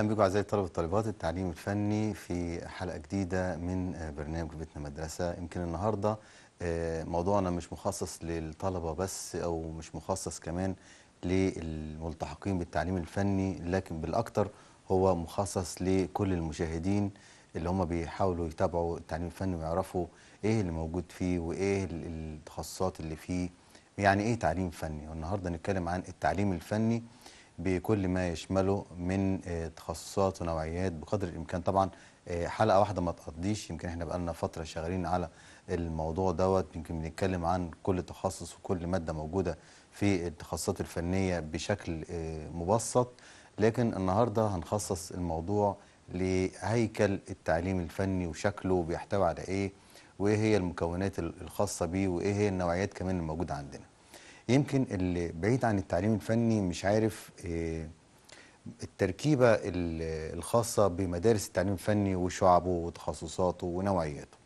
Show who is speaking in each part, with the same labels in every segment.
Speaker 1: اهلا بكم اعزائي الطلبه والطالبات التعليم الفني في حلقه جديده من آه، برنامج بيتنا مدرسه يمكن النهارده آه، موضوعنا مش مخصص للطلبه بس او مش مخصص كمان للملتحقين بالتعليم الفني لكن بالاكثر هو مخصص لكل المشاهدين اللي هم بيحاولوا يتابعوا التعليم الفني ويعرفوا ايه اللي موجود فيه وايه التخصصات اللي فيه يعني ايه تعليم فني والنهارده نتكلم عن التعليم الفني بكل ما يشمله من آه، تخصصات ونوعيات بقدر الامكان طبعا آه، حلقه واحده ما تقضيش يمكن احنا بقالنا فتره شغالين على الموضوع دوت يمكن بنتكلم عن كل تخصص وكل ماده موجوده في التخصصات الفنيه بشكل آه، مبسط لكن النهارده هنخصص الموضوع لهيكل التعليم الفني وشكله بيحتوي على ايه وايه هي المكونات الخاصه بيه وايه هي النوعيات كمان الموجوده عندنا يمكن اللي بعيد عن التعليم الفني مش عارف آه، التركيبة الخاصة بمدارس التعليم الفني وشعبه وتخصصاته ونوعياته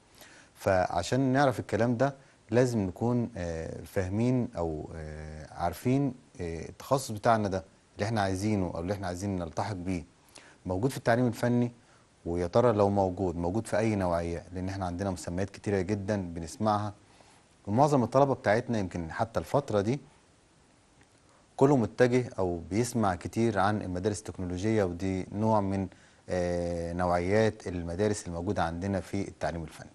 Speaker 1: فعشان نعرف الكلام ده لازم نكون آه، فاهمين أو آه، عارفين التخصص بتاعنا ده اللي احنا عايزينه أو اللي احنا عايزين نلتحق بيه موجود في التعليم الفني ويا ترى لو موجود موجود في أي نوعية لأن احنا عندنا مسميات كتيرة جدا بنسمعها ومعظم الطلبة بتاعتنا يمكن حتى الفترة دي كله متجه أو بيسمع كتير عن المدارس التكنولوجية ودي نوع من آه، نوعيات المدارس الموجودة عندنا في التعليم الفني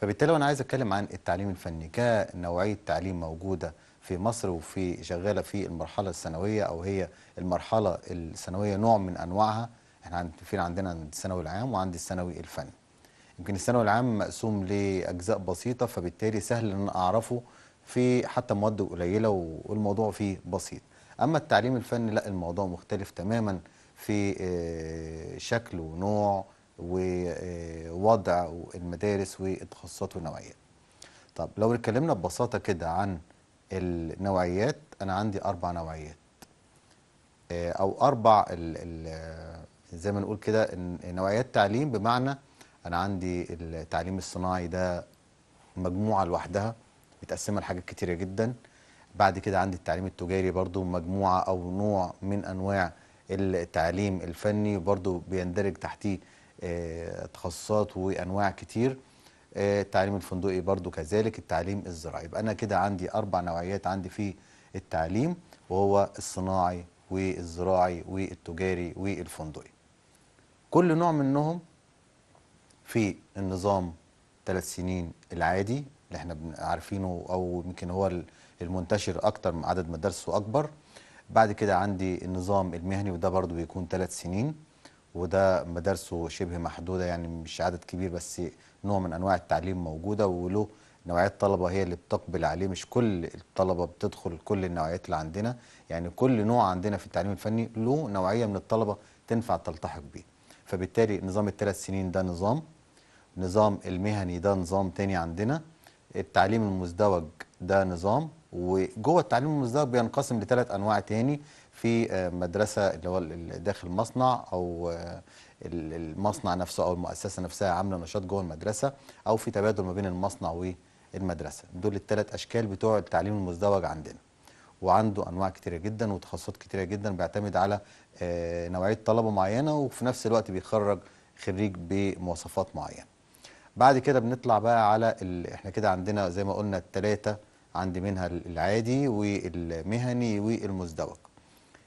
Speaker 1: فبالتالي أنا عايز أتكلم عن التعليم الفني كنوعية تعليم موجودة في مصر وفي شغالة في المرحلة الثانوية أو هي المرحلة الثانوية نوع من أنواعها احنا في عندنا الثانوي العام وعندي الثانوي الفني يمكن الثانوي العام مقسوم لاجزاء بسيطه فبالتالي سهل ان اعرفه في حتى مواد قليله والموضوع فيه بسيط اما التعليم الفني لا الموضوع مختلف تماما في آه، شكل ونوع ووضع آه، المدارس والتخصصات والنوعيات طب لو اتكلمنا ببساطه كده عن النوعيات انا عندي اربع نوعيات آه، او اربع زي ما نقول كده نوعيات تعليم بمعنى انا عندي التعليم الصناعي ده مجموعه لوحدها متقسمه لحاجات كتيره جدا بعد كده عندي التعليم التجاري برضو مجموعه او نوع من انواع التعليم الفني برضو بيندرج تحتيه آه، تخصصات وانواع كتير آه، التعليم الفندقي برضو كذلك التعليم الزراعي يبقى انا كده عندي اربع نوعيات عندي في التعليم وهو الصناعي والزراعي والتجاري والفندقي كل نوع منهم في النظام ثلاث سنين العادي اللي احنا عارفينه او يمكن هو المنتشر اكتر من عدد مدارسه اكبر بعد كده عندي النظام المهني وده برضو بيكون ثلاث سنين وده مدارسه شبه محدوده يعني مش عدد كبير بس نوع من انواع التعليم موجوده وله نوعيات طلبه هي اللي بتقبل عليه مش كل الطلبه بتدخل كل النوعيات اللي عندنا يعني كل نوع عندنا في التعليم الفني له نوعيه من الطلبه تنفع تلتحق بيه فبالتالي نظام الثلاث سنين ده نظام نظام المهني ده نظام تاني عندنا التعليم المزدوج ده نظام وجوه التعليم المزدوج بينقسم لثلاث انواع تاني في آه، مدرسه اللي هو داخل مصنع او آه، المصنع نفسه او المؤسسه نفسها عامله نشاط جوه المدرسه او في تبادل ما بين المصنع والمدرسه دول الثلاث اشكال بتوع التعليم المزدوج عندنا وعنده انواع كتيره جدا وتخصصات كتيره جدا بيعتمد على آه، نوعيه طلبه معينه وفي نفس الوقت بيخرج خريج بمواصفات معينه بعد كده بنطلع بقى على ال... احنا كده عندنا زي ما قلنا الثلاثه عندي منها العادي والمهني والمزدوج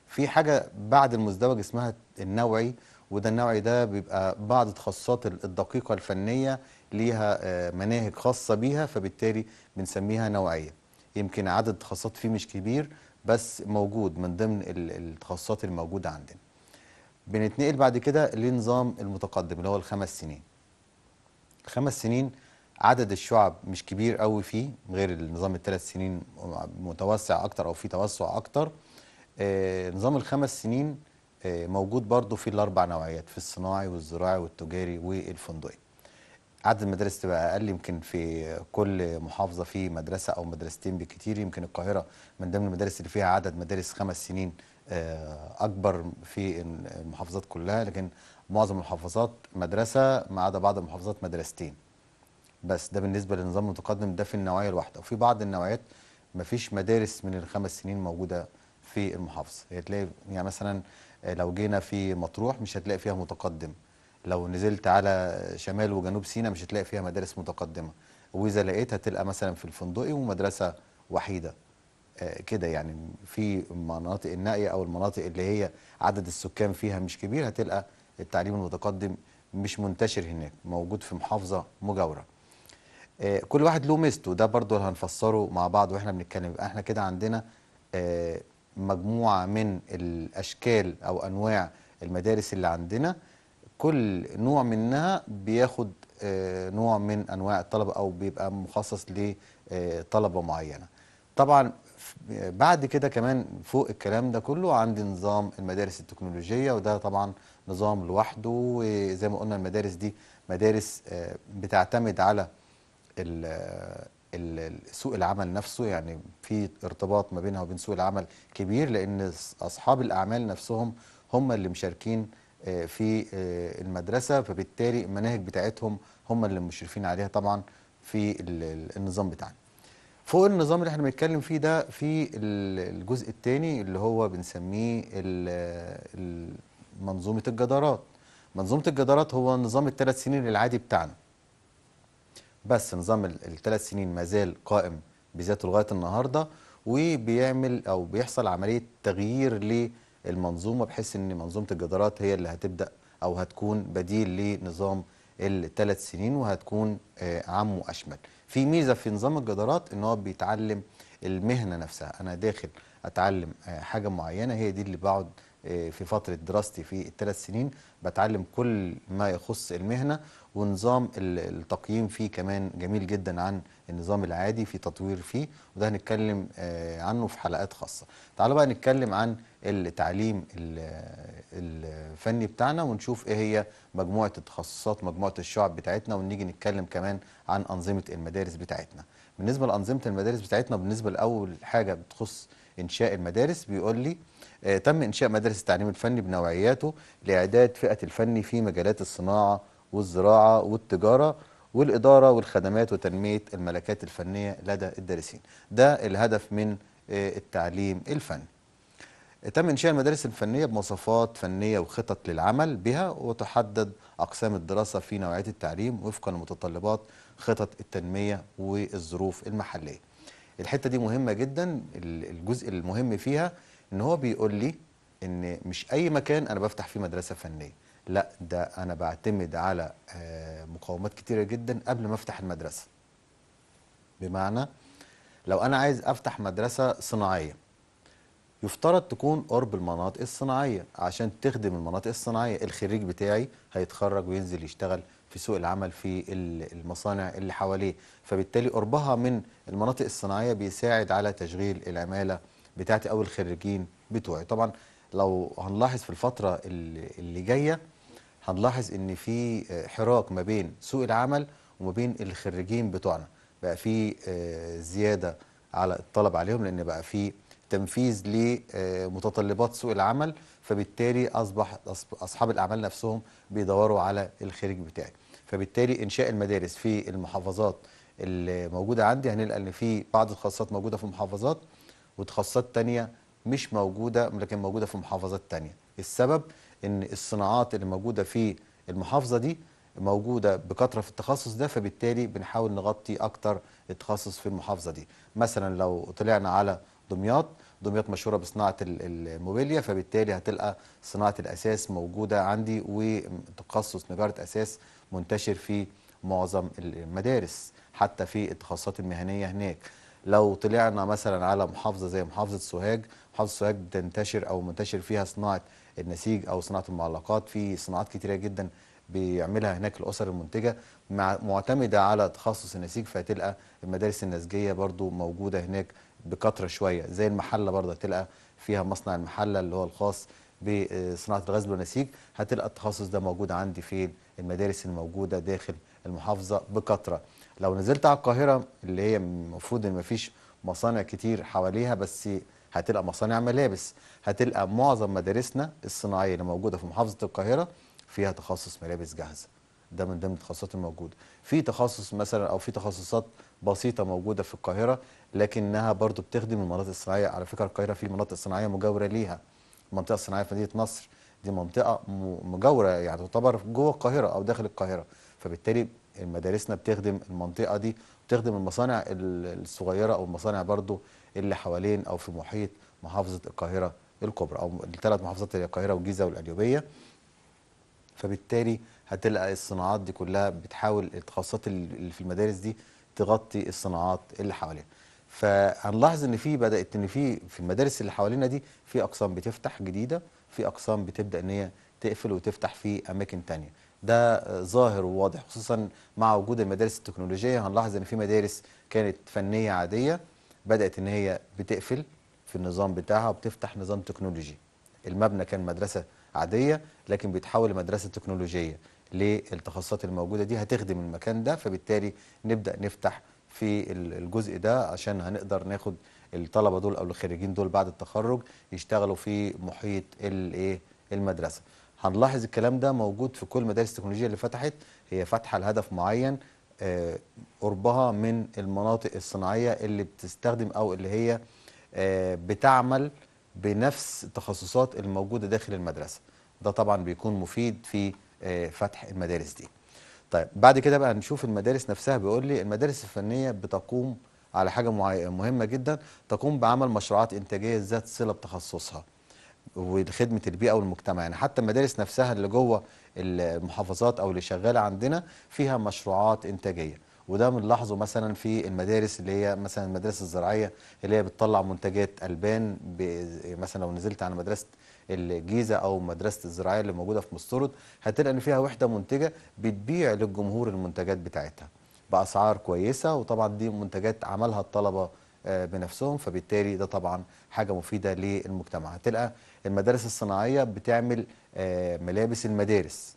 Speaker 1: في حاجه بعد المزدوج اسمها النوعي وده النوعي ده بيبقى بعض التخصصات الدقيقه الفنيه ليها آه، مناهج خاصه بيها فبالتالي بنسميها نوعيه يمكن عدد التخصصات فيه مش كبير بس موجود من ضمن التخصصات الموجوده عندنا بنتنقل بعد كده لنظام المتقدم اللي هو الخمس سنين خمس سنين عدد الشعب مش كبير قوي فيه غير النظام الثلاث سنين متوسع اكتر او في توسع اكتر آه، نظام الخمس سنين آه، موجود برضو في الاربع نوعيات في الصناعي والزراعي والتجاري والفندقي عدد المدارس تبقى اقل يمكن في كل محافظه في مدرسه او مدرستين بكتير يمكن القاهره من ضمن المدارس اللي فيها عدد مدارس خمس سنين آه، اكبر في المحافظات كلها لكن معظم المحافظات مدرسه ما عدا بعض المحافظات مدرستين بس ده بالنسبه للنظام المتقدم ده في النوعيه الواحده وفي بعض النوعيات ما فيش مدارس من الخمس سنين موجوده في المحافظه تلاقي يعني مثلا آه، لو جينا في مطروح مش هتلاقي فيها متقدم لو نزلت على شمال وجنوب سيناء مش هتلاقي فيها مدارس متقدمه واذا لقيتها تلقى مثلا في الفندقي ومدرسه وحيده كده يعني في مناطق النائيه او المناطق اللي هي عدد السكان فيها مش كبير هتلقى التعليم المتقدم مش منتشر هناك موجود في محافظه مجاوره آه، كل واحد له ميزته ده برضو هنفسره مع بعض واحنا بنتكلم احنا كده عندنا آه، مجموعه من الاشكال او انواع المدارس اللي عندنا كل نوع منها بياخد آه، نوع من انواع الطلبه او بيبقى مخصص لطلبه معينه طبعا بعد كده كمان فوق الكلام ده كله عندي نظام المدارس التكنولوجية وده طبعا نظام لوحده وزي ما قلنا المدارس دي مدارس آه، بتعتمد على آه، سوق العمل نفسه يعني في ارتباط ما بينها وبين سوق العمل كبير لأن أصحاب الأعمال نفسهم هم اللي مشاركين آه، في المدرسة فبالتالي المناهج بتاعتهم هم اللي مشرفين عليها طبعا في النظام بتاعنا فوق النظام اللي احنا بنتكلم فيه ده في الجزء الثاني اللي هو بنسميه منظومه الجدارات منظومه الجدارات هو نظام الثلاث سنين العادي بتاعنا بس نظام الثلاث سنين ما زال قائم بذاته لغايه النهارده وبيعمل او بيحصل عمليه تغيير للمنظومه بحيث ان منظومه الجدارات هي اللي هتبدا او هتكون بديل لنظام الثلاث سنين وهتكون آه، عام واشمل في ميزه في نظام الجدارات ان هو بيتعلم المهنه نفسها انا داخل اتعلم آه، حاجه معينه هي دي اللي بقعد آه، في فتره دراستي في الثلاث سنين بتعلم كل ما يخص المهنه ونظام التقييم فيه كمان جميل جدا عن النظام العادي في تطوير فيه وده هنتكلم آه، عنه في حلقات خاصة تعالوا بقى نتكلم عن التعليم الفني بتاعنا ونشوف ايه هي مجموعة التخصصات مجموعة الشعب بتاعتنا ونيجي نتكلم كمان عن أنظمة المدارس بتاعتنا بالنسبة لأنظمة المدارس بتاعتنا بالنسبة لأول حاجة بتخص إنشاء المدارس بيقول لي آه، تم إنشاء مدارس التعليم الفني بنوعياته لإعداد فئة الفني في مجالات الصناعة والزراعة والتجارة والإدارة والخدمات وتنمية الملكات الفنية لدى الدارسين ده الهدف من آه، التعليم الفني تم إنشاء المدارس الفنية بمواصفات فنية وخطط للعمل بها وتحدد أقسام الدراسة في نوعية التعليم وفقا لمتطلبات خطط التنمية والظروف المحلية الحتة دي مهمة جدا الجزء المهم فيها إن هو بيقول لي إن مش أي مكان أنا بفتح فيه مدرسة فنية لا ده انا بعتمد على آه، مقومات كتيره جدا قبل ما افتح المدرسه بمعنى لو انا عايز افتح مدرسه صناعيه يفترض تكون قرب المناطق الصناعيه عشان تخدم المناطق الصناعيه الخريج بتاعي هيتخرج وينزل يشتغل في سوق العمل في المصانع اللي حواليه فبالتالي قربها من المناطق الصناعيه بيساعد على تشغيل العماله بتاعتي او الخريجين بتوعي طبعا لو هنلاحظ في الفتره اللي جايه هنلاحظ ان في آه، حراك ما بين سوق العمل وما بين الخريجين بتوعنا بقى في آه، زياده على الطلب عليهم لان بقى في تنفيذ لمتطلبات آه، سوق العمل فبالتالي اصبح اصحاب الاعمال نفسهم بيدوروا على الخريج بتاعي فبالتالي انشاء المدارس في المحافظات اللي موجوده عندي هنلقى ان في بعض التخصصات موجوده في محافظات وتخصصات تانية مش موجوده لكن موجوده في محافظات تانية السبب ان الصناعات اللي موجوده في المحافظه دي موجوده بكثره في التخصص ده فبالتالي بنحاول نغطي اكتر التخصص في المحافظه دي مثلا لو طلعنا على دمياط دمياط مشهوره بصناعه الموبيليا فبالتالي هتلقى صناعه الاساس موجوده عندي وتخصص نجاره اساس منتشر في معظم المدارس حتى في التخصصات المهنيه هناك لو طلعنا مثلا على محافظه زي محافظه سوهاج محافظه سوهاج بتنتشر او منتشر فيها صناعه النسيج او صناعه المعلقات في صناعات كتيره جدا بيعملها هناك الاسر المنتجه معتمده على تخصص النسيج فهتلقى المدارس النسجيه برضو موجوده هناك بكثره شويه زي المحله برضو هتلقى فيها مصنع المحله اللي هو الخاص بصناعه الغزل والنسيج هتلقى التخصص ده موجود عندي في المدارس الموجوده داخل المحافظه بكثره لو نزلت على القاهره اللي هي المفروض ان مفيش مصانع كتير حواليها بس هتلقى مصانع ملابس هتلقى معظم مدارسنا الصناعيه اللي موجوده في محافظه القاهره فيها تخصص ملابس جاهزه ده من ضمن التخصصات الموجوده في تخصص مثلا او في تخصصات بسيطه موجوده في القاهره لكنها برضو بتخدم المناطق الصناعيه على فكره القاهره في مناطق صناعيه مجاوره ليها المنطقه الصناعيه في مدينه نصر دي منطقه مجاوره يعني تعتبر جوه القاهره او داخل القاهره فبالتالي مدارسنا بتخدم المنطقه دي بتخدم المصانع الصغيره او المصانع برضو اللي حوالين او في محيط محافظه القاهره الكبرى او الثلاث محافظات القاهره والجيزه والاديوبيه فبالتالي هتلاقي الصناعات دي كلها بتحاول التخصصات اللي في المدارس دي تغطي الصناعات اللي حواليها فهنلاحظ ان في بدات ان في في المدارس اللي حوالينا دي في اقسام بتفتح جديده في اقسام بتبدا ان هي تقفل وتفتح في اماكن ثانيه ده ظاهر وواضح خصوصا مع وجود المدارس التكنولوجيه هنلاحظ ان في مدارس كانت فنيه عاديه بدات ان هي بتقفل في النظام بتاعها وبتفتح نظام تكنولوجي المبنى كان مدرسه عاديه لكن بيتحول لمدرسه تكنولوجيه للتخصصات الموجوده دي هتخدم المكان ده فبالتالي نبدا نفتح في الجزء ده عشان هنقدر ناخد الطلبه دول او الخريجين دول بعد التخرج يشتغلوا في محيط الايه المدرسه هنلاحظ الكلام ده موجود في كل مدارس التكنولوجيا اللي فتحت هي فاتحه لهدف معين آه، قربها من المناطق الصناعيه اللي بتستخدم او اللي هي آه، بتعمل بنفس التخصصات الموجوده داخل المدرسه ده طبعا بيكون مفيد في آه، فتح المدارس دي طيب بعد كده بقى نشوف المدارس نفسها بيقول لي المدارس الفنيه بتقوم على حاجه مهمه جدا تقوم بعمل مشروعات انتاجيه ذات صله بتخصصها وخدمه البيئه والمجتمع يعني حتى المدارس نفسها اللي جوه المحافظات او اللي شغاله عندنا فيها مشروعات انتاجيه وده بنلاحظه مثلا في المدارس اللي هي مثلا المدارس الزراعيه اللي هي بتطلع منتجات البان مثلا لو نزلت على مدرسه الجيزه او مدرسه الزراعيه اللي موجوده في مسترد هتلاقي ان فيها وحده منتجه بتبيع للجمهور المنتجات بتاعتها باسعار كويسه وطبعا دي منتجات عملها الطلبه آه، بنفسهم فبالتالي ده طبعا حاجة مفيدة للمجتمع هتلقى المدارس الصناعية بتعمل آه، ملابس المدارس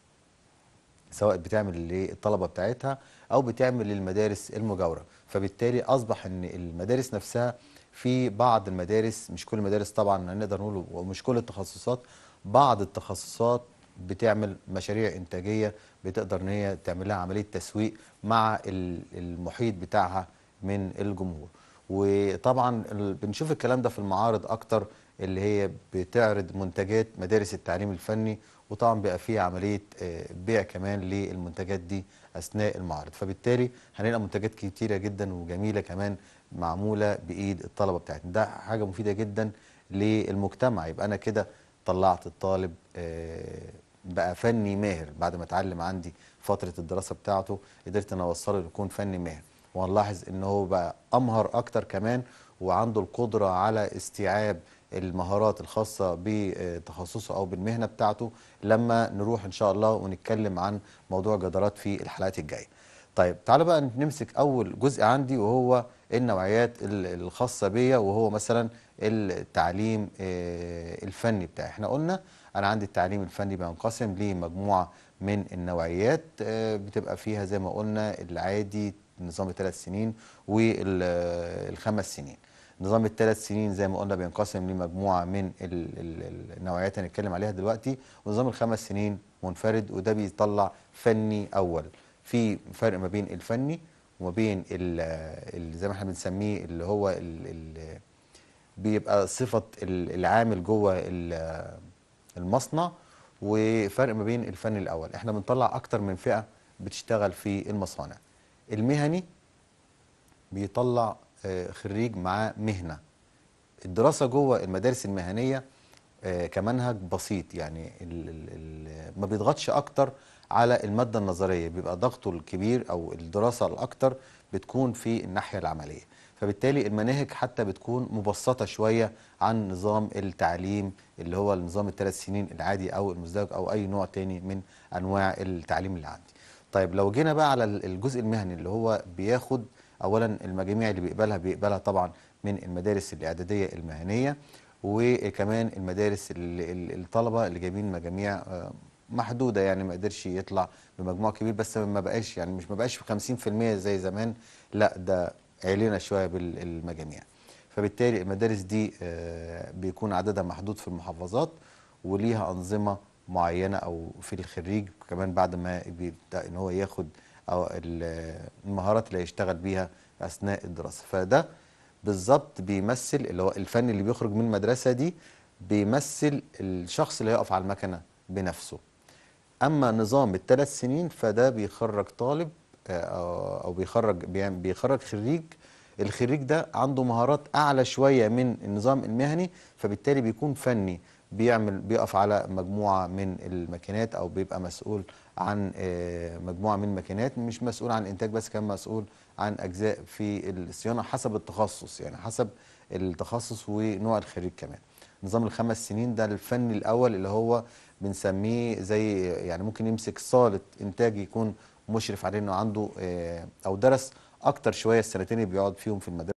Speaker 1: سواء بتعمل للطلبة بتاعتها أو بتعمل للمدارس المجاورة فبالتالي أصبح أن المدارس نفسها في بعض المدارس مش كل المدارس طبعا نقدر نقول ومش كل التخصصات بعض التخصصات بتعمل مشاريع إنتاجية بتقدر أن هي تعمل لها عملية تسويق مع المحيط بتاعها من الجمهور وطبعا بنشوف الكلام ده في المعارض اكتر اللي هي بتعرض منتجات مدارس التعليم الفني وطبعا بيبقى فيه عمليه آه، بيع كمان للمنتجات دي اثناء المعرض فبالتالي هنلاقي منتجات كتيره جدا وجميله كمان معموله بايد الطلبه بتاعتنا ده حاجه مفيده جدا للمجتمع يبقى انا كده طلعت الطالب آه، بقى فني ماهر بعد ما اتعلم عندي فتره الدراسه بتاعته قدرت ان اوصله يكون فني ماهر وهنلاحظ ان هو بقى امهر اكتر كمان وعنده القدره على استيعاب المهارات الخاصه بتخصصه او بالمهنه بتاعته لما نروح ان شاء الله ونتكلم عن موضوع جدارات في الحلقات الجايه. طيب تعالى بقى نمسك اول جزء عندي وهو النوعيات الخاصه بيا وهو مثلا التعليم آه، الفني بتاعي احنا قلنا انا عندي التعليم الفني بينقسم لمجموعه من النوعيات آه، بتبقى فيها زي ما قلنا العادي نظام الثلاث سنين والخمس سنين نظام الثلاث سنين زي ما قلنا بينقسم لمجموعه من النوعيات اللي هنتكلم عليها دلوقتي ونظام الخمس سنين منفرد وده بيطلع فني اول في فرق ما بين الفني وما بين زي ما احنا بنسميه اللي هو الـ الـ بيبقى صفه العامل جوه المصنع وفرق ما بين الفن الاول احنا بنطلع اكتر من فئه بتشتغل في المصانع المهني بيطلع آه، خريج معاه مهنة الدراسة جوه المدارس المهنية آه، كمنهج بسيط يعني ما بيضغطش أكتر على المادة النظرية بيبقى ضغطه الكبير أو الدراسة الأكتر بتكون في الناحية العملية فبالتالي المناهج حتى بتكون مبسطة شوية عن نظام التعليم اللي هو النظام الثلاث سنين العادي أو المزدوج أو أي نوع تاني من أنواع التعليم اللي عندي طيب لو جينا بقى على الجزء المهني اللي هو بياخد اولا المجاميع اللي بيقبلها بيقبلها طبعا من المدارس الاعداديه المهنيه وكمان المدارس اللي الطلبه اللي جايبين مجاميع آه، محدوده يعني ما قدرش يطلع بمجموع كبير بس ما بقاش يعني مش ما بقاش في 50% زي زمان لا ده علينا شويه بالمجاميع فبالتالي المدارس دي آه، بيكون عددها محدود في المحافظات وليها انظمه معينه او في الخريج كمان بعد ما بيبدا ان هو ياخد او المهارات اللي هيشتغل بيها اثناء الدراسه فده بالظبط بيمثل اللي هو الفن اللي بيخرج من المدرسه دي بيمثل الشخص اللي هيقف على المكنه بنفسه اما نظام الثلاث سنين فده بيخرج طالب آه، او بيخرج بيخرج خريج الخريج ده عنده مهارات اعلى شويه من النظام المهني فبالتالي بيكون فني بيعمل بيقف على مجموعه من الماكينات او بيبقى مسؤول عن آه، مجموعه من الماكينات مش مسؤول عن الانتاج بس كان مسؤول عن اجزاء في الصيانه حسب التخصص يعني حسب التخصص ونوع الخريج كمان نظام الخمس سنين ده الفني الاول اللي هو بنسميه زي يعني ممكن يمسك صاله انتاج يكون مشرف عليه انه عنده آه، او درس اكتر شويه السنتين اللي بيقعد فيهم في المدرسه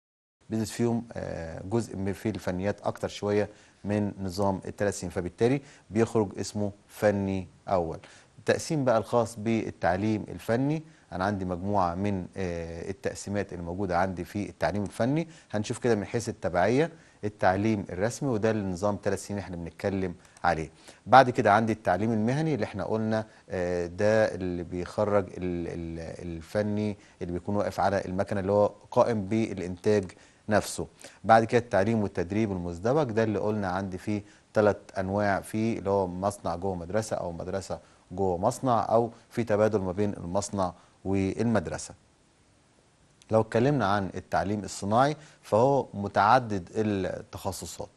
Speaker 1: بيدرس فيهم آه، جزء في الفنيات اكتر شويه من نظام الثلاث سنين فبالتالي بيخرج اسمه فني أول التقسيم بقى الخاص بالتعليم الفني أنا عندي مجموعة من آه، التقسيمات اللي موجودة عندي في التعليم الفني هنشوف كده من حيث التبعية التعليم الرسمي وده النظام ثلاث سنين احنا بنتكلم عليه بعد كده عندي التعليم المهني اللي احنا قلنا آه، ده اللي بيخرج الفني اللي بيكون واقف على المكنه اللي هو قائم بالانتاج نفسه بعد كده التعليم والتدريب المزدوج ده اللي قلنا عندي فيه ثلاث انواع فيه اللي هو مصنع جوه مدرسه او مدرسه جوه مصنع او في تبادل ما بين المصنع والمدرسه لو اتكلمنا عن التعليم الصناعي فهو متعدد التخصصات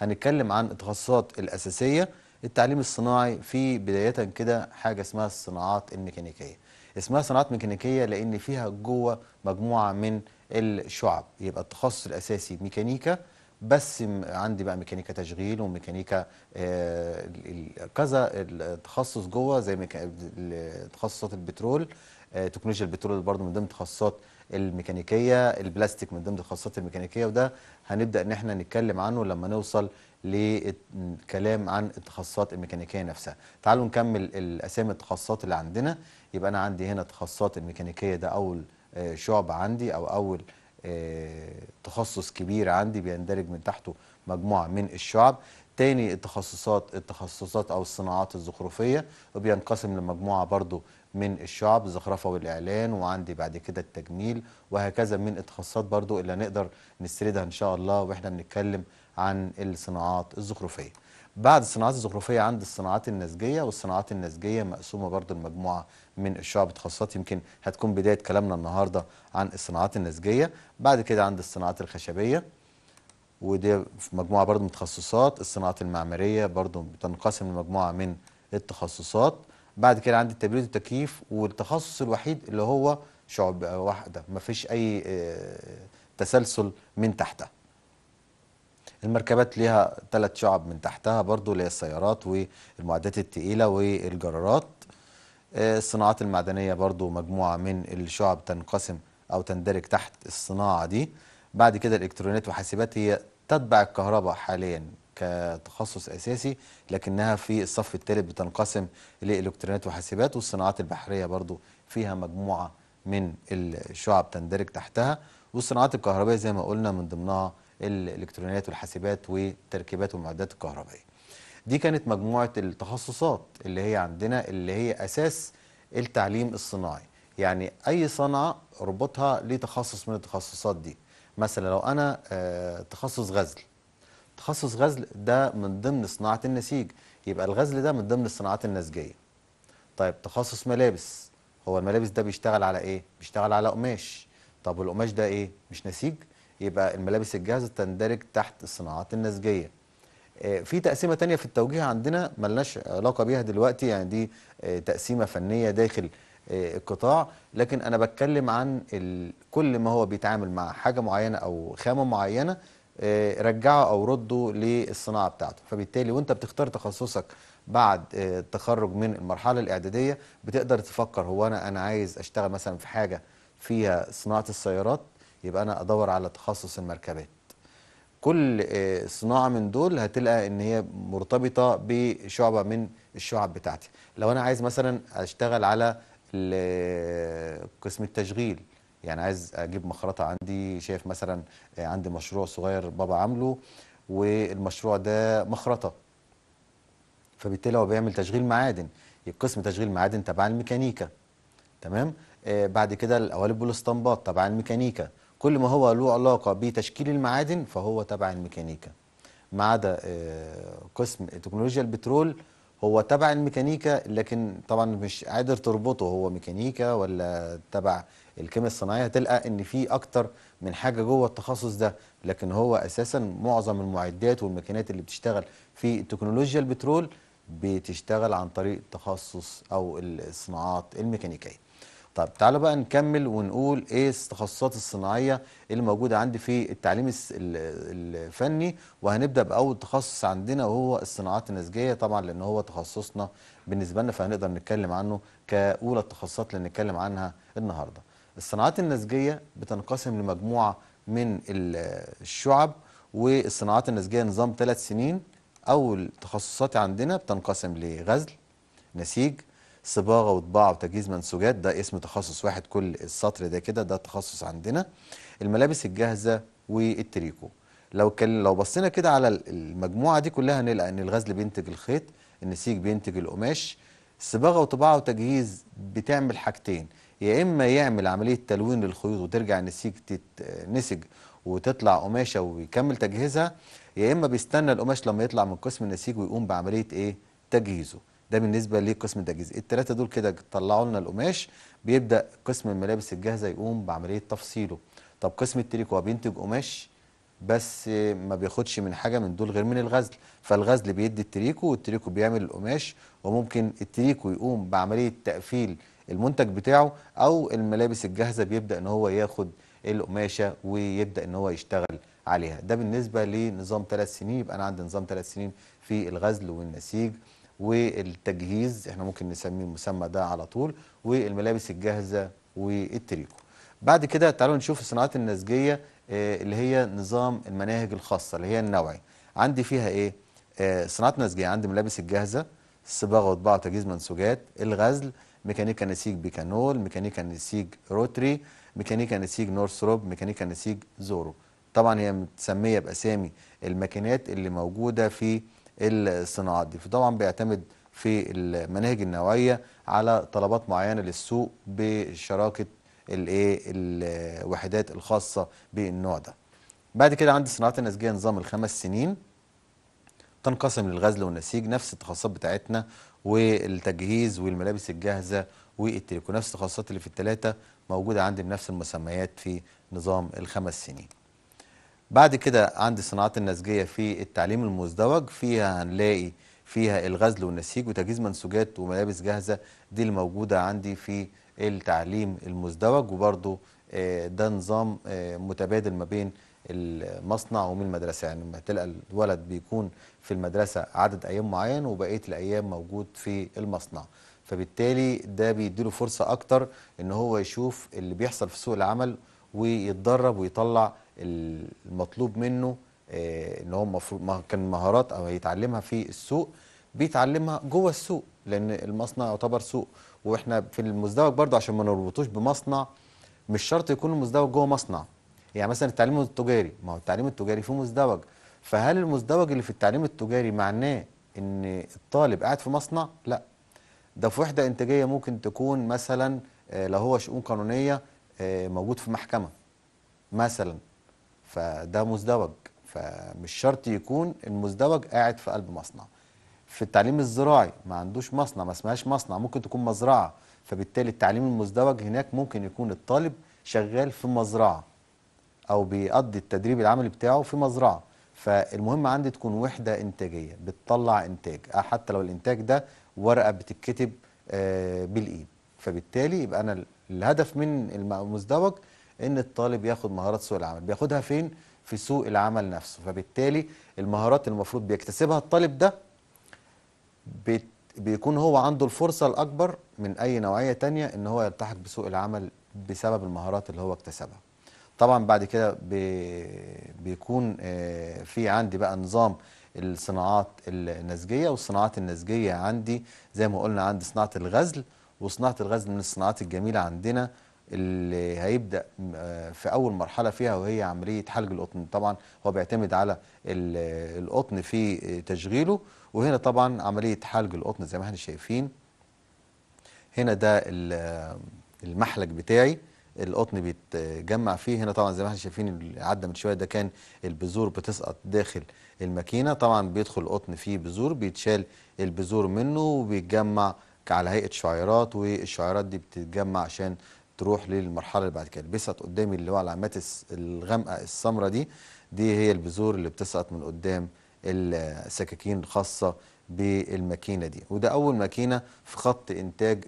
Speaker 1: هنتكلم عن التخصصات الأساسية التعليم الصناعي في بداية كده حاجة اسمها الصناعات الميكانيكية اسمها صناعات ميكانيكية لأن فيها جوه مجموعة من الشعب يبقى التخصص الاساسي ميكانيكا بس عندي بقى ميكانيكا تشغيل وميكانيكا آه، كذا التخصص جوه زي تخصصات البترول آه، تكنولوجيا البترول برضو من ضمن التخصصات الميكانيكيه البلاستيك من ضمن التخصصات الميكانيكيه وده هنبدا ان احنا نتكلم عنه لما نوصل للكلام عن التخصصات الميكانيكيه نفسها تعالوا نكمل الاسامي التخصصات اللي عندنا يبقى انا عندي هنا تخصصات الميكانيكيه ده اول آه، شعب عندي او اول آه، تخصص كبير عندي بيندرج من تحته مجموعه من الشعب تاني التخصصات التخصصات او الصناعات الزخرفيه وبينقسم لمجموعه برضو من الشعب الزخرفه والاعلان وعندي بعد كده التجميل وهكذا من التخصصات برضو اللي نقدر نسردها ان شاء الله واحنا بنتكلم عن الصناعات الزخرفيه بعد الصناعات الزخرفيه عند الصناعات النسجيه والصناعات النسجيه مقسومه برضو المجموعه من الشعب تخصصات يمكن هتكون بدايه كلامنا النهارده عن الصناعات النسجيه بعد كده عند الصناعات الخشبيه ودي في مجموعه برضو من التخصصات الصناعات المعماريه برضو بتنقسم لمجموعه من التخصصات بعد كده عندي التبريد والتكييف والتخصص الوحيد اللي هو شعب واحده مفيش اي آه، تسلسل من تحتها المركبات ليها ثلاث شعب من تحتها برضو اللي هي السيارات والمعدات التقيلة والجرارات آه، الصناعات المعدنية برضو مجموعة من الشعب تنقسم أو تندرج تحت الصناعة دي بعد كده الإلكترونيات وحاسبات هي تتبع الكهرباء حاليا كتخصص أساسي لكنها في الصف الثالث بتنقسم لإلكترونيات وحاسبات والصناعات البحرية برضو فيها مجموعة من الشعب تندرج تحتها والصناعات الكهربائية زي ما قلنا من ضمنها الالكترونيات والحاسبات والتركيبات والمعدات الكهربائيه دي كانت مجموعه التخصصات اللي هي عندنا اللي هي اساس التعليم الصناعي يعني اي صنعه اربطها لتخصص من التخصصات دي مثلا لو انا آه، تخصص غزل تخصص غزل ده من ضمن صناعه النسيج يبقى الغزل ده من ضمن الصناعات النسجيه طيب تخصص ملابس هو الملابس ده بيشتغل على ايه بيشتغل على قماش طب والقماش ده ايه مش نسيج يبقى الملابس الجاهزه تندرج تحت الصناعات النسجيه آه، في تقسيمه تانية في التوجيه عندنا ملناش علاقه بيها دلوقتي يعني دي آه، تقسيمه فنيه داخل آه، القطاع لكن انا بتكلم عن كل ما هو بيتعامل مع حاجه معينه او خامه معينه رجعه او رده للصناعه بتاعته فبالتالي وانت بتختار تخصصك بعد التخرج من المرحله الاعداديه بتقدر تفكر هو انا انا عايز اشتغل مثلا في حاجه فيها صناعه السيارات يبقى انا ادور على تخصص المركبات كل آه، صناعه من دول هتلقى ان هي مرتبطه بشعبه من الشعب بتاعتي لو انا عايز مثلا اشتغل على آه، قسم التشغيل يعني عايز اجيب مخرطه عندي شايف مثلا آه، عندي مشروع صغير بابا عامله والمشروع ده مخرطه فبالتالي هو بيعمل تشغيل معادن قسم تشغيل معادن تبع الميكانيكا تمام آه بعد كده القوالب والاستنباط تبع الميكانيكا كل ما هو له علاقة بتشكيل المعادن فهو تبع الميكانيكا ما عدا آه، قسم تكنولوجيا البترول هو تبع الميكانيكا لكن طبعا مش قادر تربطه هو ميكانيكا ولا تبع الكيمياء الصناعيه هتلقى ان في اكتر من حاجه جوه التخصص ده لكن هو اساسا معظم المعدات والماكينات اللي بتشتغل في تكنولوجيا البترول بتشتغل عن طريق تخصص او الصناعات الميكانيكيه طب تعالوا بقى نكمل ونقول ايه التخصصات الصناعيه اللي موجوده عندي في التعليم الفني وهنبدا باول تخصص عندنا وهو الصناعات النسجيه طبعا لان هو تخصصنا بالنسبه لنا فهنقدر نتكلم عنه كاولى التخصصات اللي نتكلم عنها النهارده. الصناعات النسجيه بتنقسم لمجموعه من الشعب والصناعات النسجيه نظام ثلاث سنين اول تخصصات عندنا بتنقسم لغزل نسيج صباغه وطباعه وتجهيز منسوجات ده اسم تخصص واحد كل السطر ده كده ده تخصص عندنا الملابس الجاهزه والتريكو لو كان لو بصينا كده على المجموعه دي كلها هنلاقي ان الغزل بينتج الخيط النسيج بينتج القماش الصباغه وطباعه وتجهيز بتعمل حاجتين يا اما يعمل عمليه تلوين للخيوط وترجع النسيج تتنسج وتطلع قماشه ويكمل تجهيزها يا اما بيستنى القماش لما يطلع من قسم النسيج ويقوم بعمليه ايه تجهيزه ده بالنسبه لقسم التجهيز الثلاثه دول كده طلعوا لنا القماش بيبدا قسم الملابس الجاهزه يقوم بعمليه تفصيله طب قسم التريكو بينتج قماش بس ما بياخدش من حاجه من دول غير من الغزل فالغزل بيدي التريكو والتريكو بيعمل القماش وممكن التريكو يقوم بعمليه تقفيل المنتج بتاعه او الملابس الجاهزه بيبدا ان هو ياخد القماشه ويبدا ان هو يشتغل عليها ده بالنسبه لنظام ثلاث سنين يبقى انا عندي نظام ثلاث سنين في الغزل والنسيج والتجهيز احنا ممكن نسميه المسمى ده على طول والملابس الجاهزه والتريكو بعد كده تعالوا نشوف الصناعات النسجيه آه، اللي هي نظام المناهج الخاصه اللي هي النوعي عندي فيها ايه آه، صناعات نسجيه عندي ملابس الجاهزه الصباغه وطباعه وتجهيز منسوجات الغزل ميكانيكا نسيج بيكانول ميكانيكا نسيج روتري ميكانيكا نسيج نورثروب ميكانيكا نسيج زورو طبعا هي متسميه باسامي الماكينات اللي موجوده في الصناعات دي فطبعا بيعتمد في المناهج النوعيه على طلبات معينه للسوق بشراكه الايه الوحدات الخاصه بالنوع ده بعد كده عندي الصناعات النسجية نظام الخمس سنين تنقسم للغزل والنسيج نفس التخصصات بتاعتنا والتجهيز والملابس الجاهزه والتليكو نفس التخصصات اللي في الثلاثه موجوده عندي بنفس المسميات في نظام الخمس سنين بعد كده عند الصناعات النسجية في التعليم المزدوج فيها هنلاقي فيها الغزل والنسيج وتجهيز منسوجات وملابس جاهزة دي اللي موجودة عندي في التعليم المزدوج وبرضو آه، ده نظام آه، متبادل ما بين المصنع ومن المدرسة يعني لما تلقى الولد بيكون في المدرسة عدد أيام معين وبقية الأيام موجود في المصنع فبالتالي ده بيديله فرصة أكتر إن هو يشوف اللي بيحصل في سوق العمل ويتدرب ويطلع المطلوب منه آه، ان هو المفروض كان مهارات او هيتعلمها في السوق بيتعلمها جوه السوق لان المصنع يعتبر سوق واحنا في المزدوج برضه عشان ما نربطوش بمصنع مش شرط يكون المزدوج جوه مصنع يعني مثلا التعليم التجاري ما هو التعليم التجاري فيه مزدوج فهل المزدوج اللي في التعليم التجاري معناه ان الطالب قاعد في مصنع لا ده في وحده انتاجيه ممكن تكون مثلا آه، لو هو شؤون قانونيه آه، موجود في محكمه مثلا فده مزدوج فمش شرط يكون المزدوج قاعد في قلب مصنع في التعليم الزراعي ما عندوش مصنع ما اسمهاش مصنع ممكن تكون مزرعة فبالتالي التعليم المزدوج هناك ممكن يكون الطالب شغال في مزرعة أو بيقضي التدريب العملي بتاعه في مزرعة فالمهم عندي تكون وحدة إنتاجية بتطلع إنتاج آه، حتى لو الإنتاج ده ورقة بتتكتب آه، بالإيد فبالتالي يبقى أنا الهدف من المزدوج ان الطالب ياخد مهارات سوق العمل بياخدها فين في سوق العمل نفسه فبالتالي المهارات المفروض بيكتسبها الطالب ده بيكون هو عنده الفرصة الأكبر من أي نوعية تانية إن هو يلتحق بسوق العمل بسبب المهارات اللي هو اكتسبها طبعا بعد كده بيكون آه، في عندي بقى نظام الصناعات النسجية والصناعات النسجية عندي زي ما قلنا عندي صناعة الغزل وصناعة الغزل من الصناعات الجميلة عندنا اللي هيبدأ آه، في أول مرحلة فيها وهي عملية حلق القطن طبعا هو بيعتمد على آه، القطن في آه، تشغيله وهنا طبعا عملية حلق القطن زي ما احنا شايفين هنا ده المحلق بتاعي القطن بيتجمع فيه هنا طبعا زي ما احنا شايفين عدى من شويه ده كان البذور بتسقط داخل الماكينه طبعا بيدخل القطن فيه بذور بيتشال البذور منه وبيتجمع على هيئه شعيرات والشعيرات دي بتتجمع عشان تروح للمرحله اللي بعد كده بيسقط قدامي اللي هو العلامات الغامقه السمراء دي دي هي البذور اللي بتسقط من قدام السكاكين الخاصه بالماكينه دي وده اول ماكينه في خط انتاج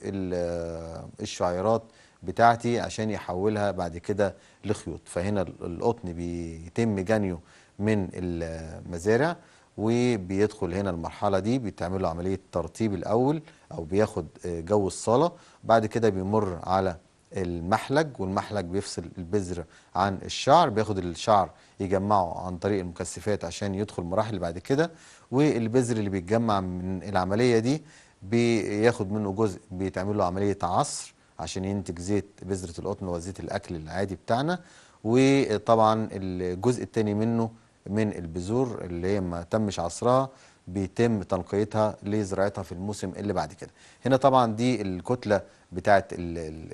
Speaker 1: الشعيرات بتاعتي عشان يحولها بعد كده لخيوط فهنا القطن بيتم جنيه من المزارع وبيدخل هنا المرحلة دي بيتعمل له عملية ترطيب الأول أو بياخد جو الصالة بعد كده بيمر على المحلج والمحلج بيفصل البذر عن الشعر بياخد الشعر يجمعه عن طريق المكثفات عشان يدخل المراحل اللي بعد كده والبذر اللي بيتجمع من العملية دي بياخد منه جزء بيتعمل له عملية عصر عشان ينتج زيت بذرة القطن وزيت الأكل العادي بتاعنا وطبعا الجزء التاني منه من البذور اللي هي ما تمش عصرها بيتم تنقيتها لزراعتها في الموسم اللي بعد كده هنا طبعا دي الكتلة بتاعت الـ الـ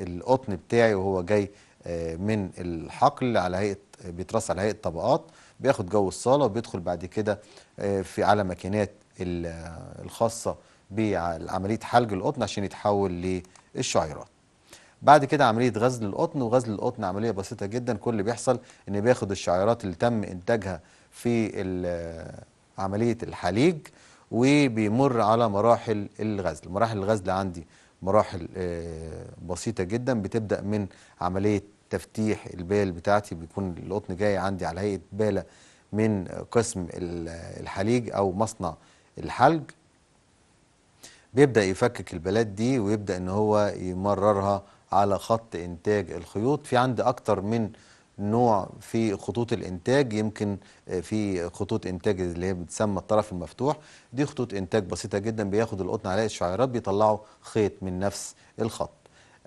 Speaker 1: الـ القطن بتاعي وهو جاي آه، من الحقل على هيئه بيترص على هيئه طبقات بياخد جو الصاله وبيدخل بعد كده آه، في على ماكينات آه، الخاصه بعمليه حلج القطن عشان يتحول للشعيرات بعد كده عمليه غزل القطن وغزل القطن عمليه بسيطه جدا كل اللي بيحصل ان بياخد الشعيرات اللي تم انتاجها في عمليه الحليج وبيمر على مراحل الغزل مراحل الغزل عندي مراحل آه، بسيطة جدا بتبدأ من عملية تفتيح البال بتاعتي بيكون القطن جاي عندي على هيئة بالة من قسم الحليج أو مصنع الحلج بيبدأ يفكك البلات دي ويبدأ ان هو يمررها على خط انتاج الخيوط في عندي اكتر من نوع في خطوط الانتاج يمكن آه، في خطوط انتاج اللي هي بتسمى الطرف المفتوح دي خطوط انتاج بسيطه جدا بياخد القطن عليها الشعيرات بيطلعوا خيط من نفس الخط